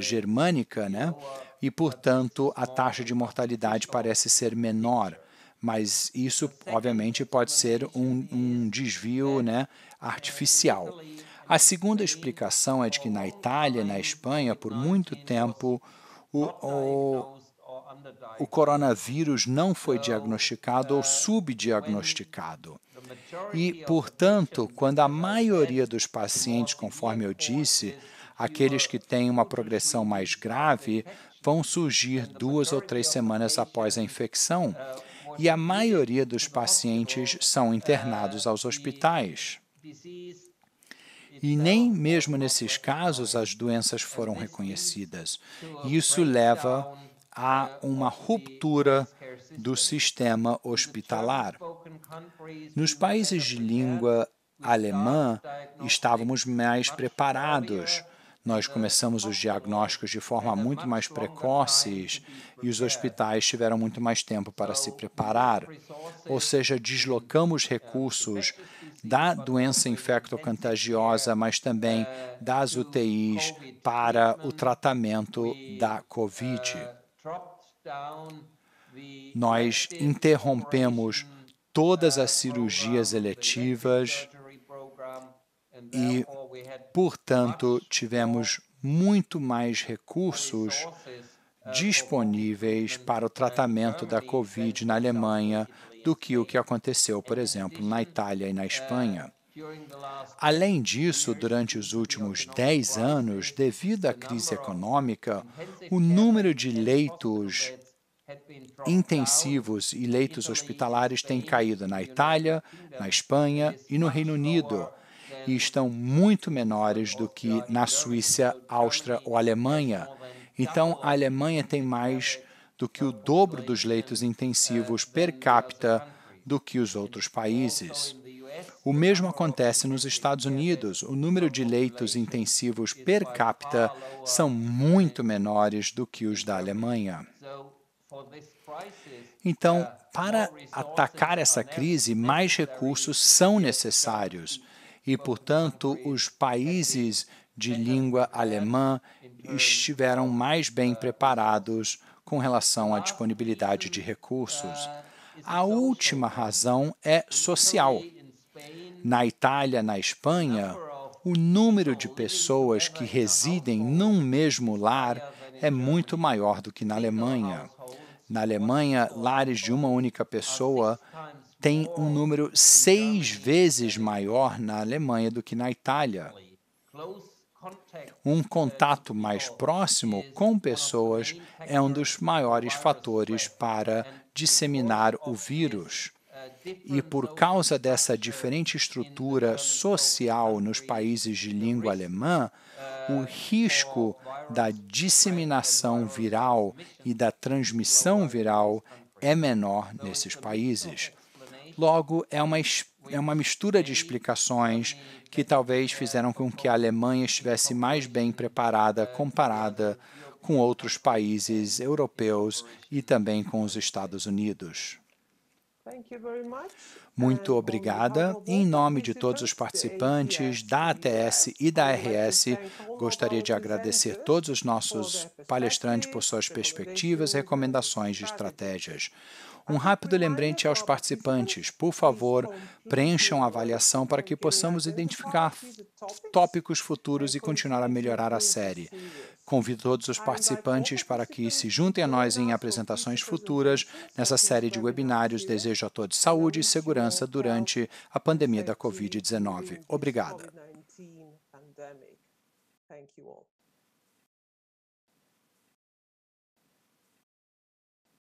germânica, né? E, portanto, a taxa de mortalidade parece ser menor. Mas isso, obviamente, pode ser um, um desvio né, artificial. A segunda explicação é de que na Itália, na Espanha, por muito tempo, o, o, o coronavírus não foi diagnosticado ou subdiagnosticado. E, portanto, quando a maioria dos pacientes, conforme eu disse, aqueles que têm uma progressão mais grave, vão surgir duas ou três semanas após a infecção, e a maioria dos pacientes são internados aos hospitais. E nem mesmo nesses casos as doenças foram reconhecidas. Isso leva há uma ruptura do sistema hospitalar. Nos países de língua alemã, estávamos mais preparados. Nós começamos os diagnósticos de forma muito mais precoces e os hospitais tiveram muito mais tempo para se preparar. Ou seja, deslocamos recursos da doença infectocontagiosa, mas também das UTIs para o tratamento da Covid. Nós interrompemos todas uh, as cirurgias eletivas e, portanto, tivemos muito mais recursos uh, disponíveis para o tratamento da Covid na Alemanha do que o que aconteceu, por exemplo, na Itália e na uh, Espanha. Além disso, durante os últimos 10 anos, devido à crise econômica, o número de leitos intensivos e leitos hospitalares tem caído na Itália, na Espanha e no Reino Unido, e estão muito menores do que na Suíça, Áustria ou Alemanha. Então, a Alemanha tem mais do que o dobro dos leitos intensivos per capita do que os outros países. O mesmo acontece nos Estados Unidos. O número de leitos intensivos per capita são muito menores do que os da Alemanha. Então, para atacar essa crise, mais recursos são necessários e, portanto, os países de língua alemã estiveram mais bem preparados com relação à disponibilidade de recursos. A última razão é social. Na Itália, na Espanha, o número de pessoas que residem num mesmo lar é muito maior do que na Alemanha. Na Alemanha, lares de uma única pessoa têm um número seis vezes maior na Alemanha do que na Itália. Um contato mais próximo com pessoas é um dos maiores fatores para disseminar o vírus. E por causa dessa diferente estrutura social nos países de língua alemã, o risco da disseminação viral e da transmissão viral é menor nesses países. Logo, é uma, é uma mistura de explicações que talvez fizeram com que a Alemanha estivesse mais bem preparada comparada com outros países europeus e também com os Estados Unidos. Muito obrigada. Em nome de todos os participantes da ATS e da RS, gostaria de agradecer todos os nossos palestrantes por suas perspectivas recomendações e estratégias. Um rápido lembrete aos participantes: por favor, preencham a avaliação para que possamos identificar tópicos futuros e continuar a melhorar a série. Convido todos os participantes para que se juntem a nós em apresentações futuras nessa série de webinários. Desejo a todos saúde e segurança durante a pandemia da Covid-19. Obrigada.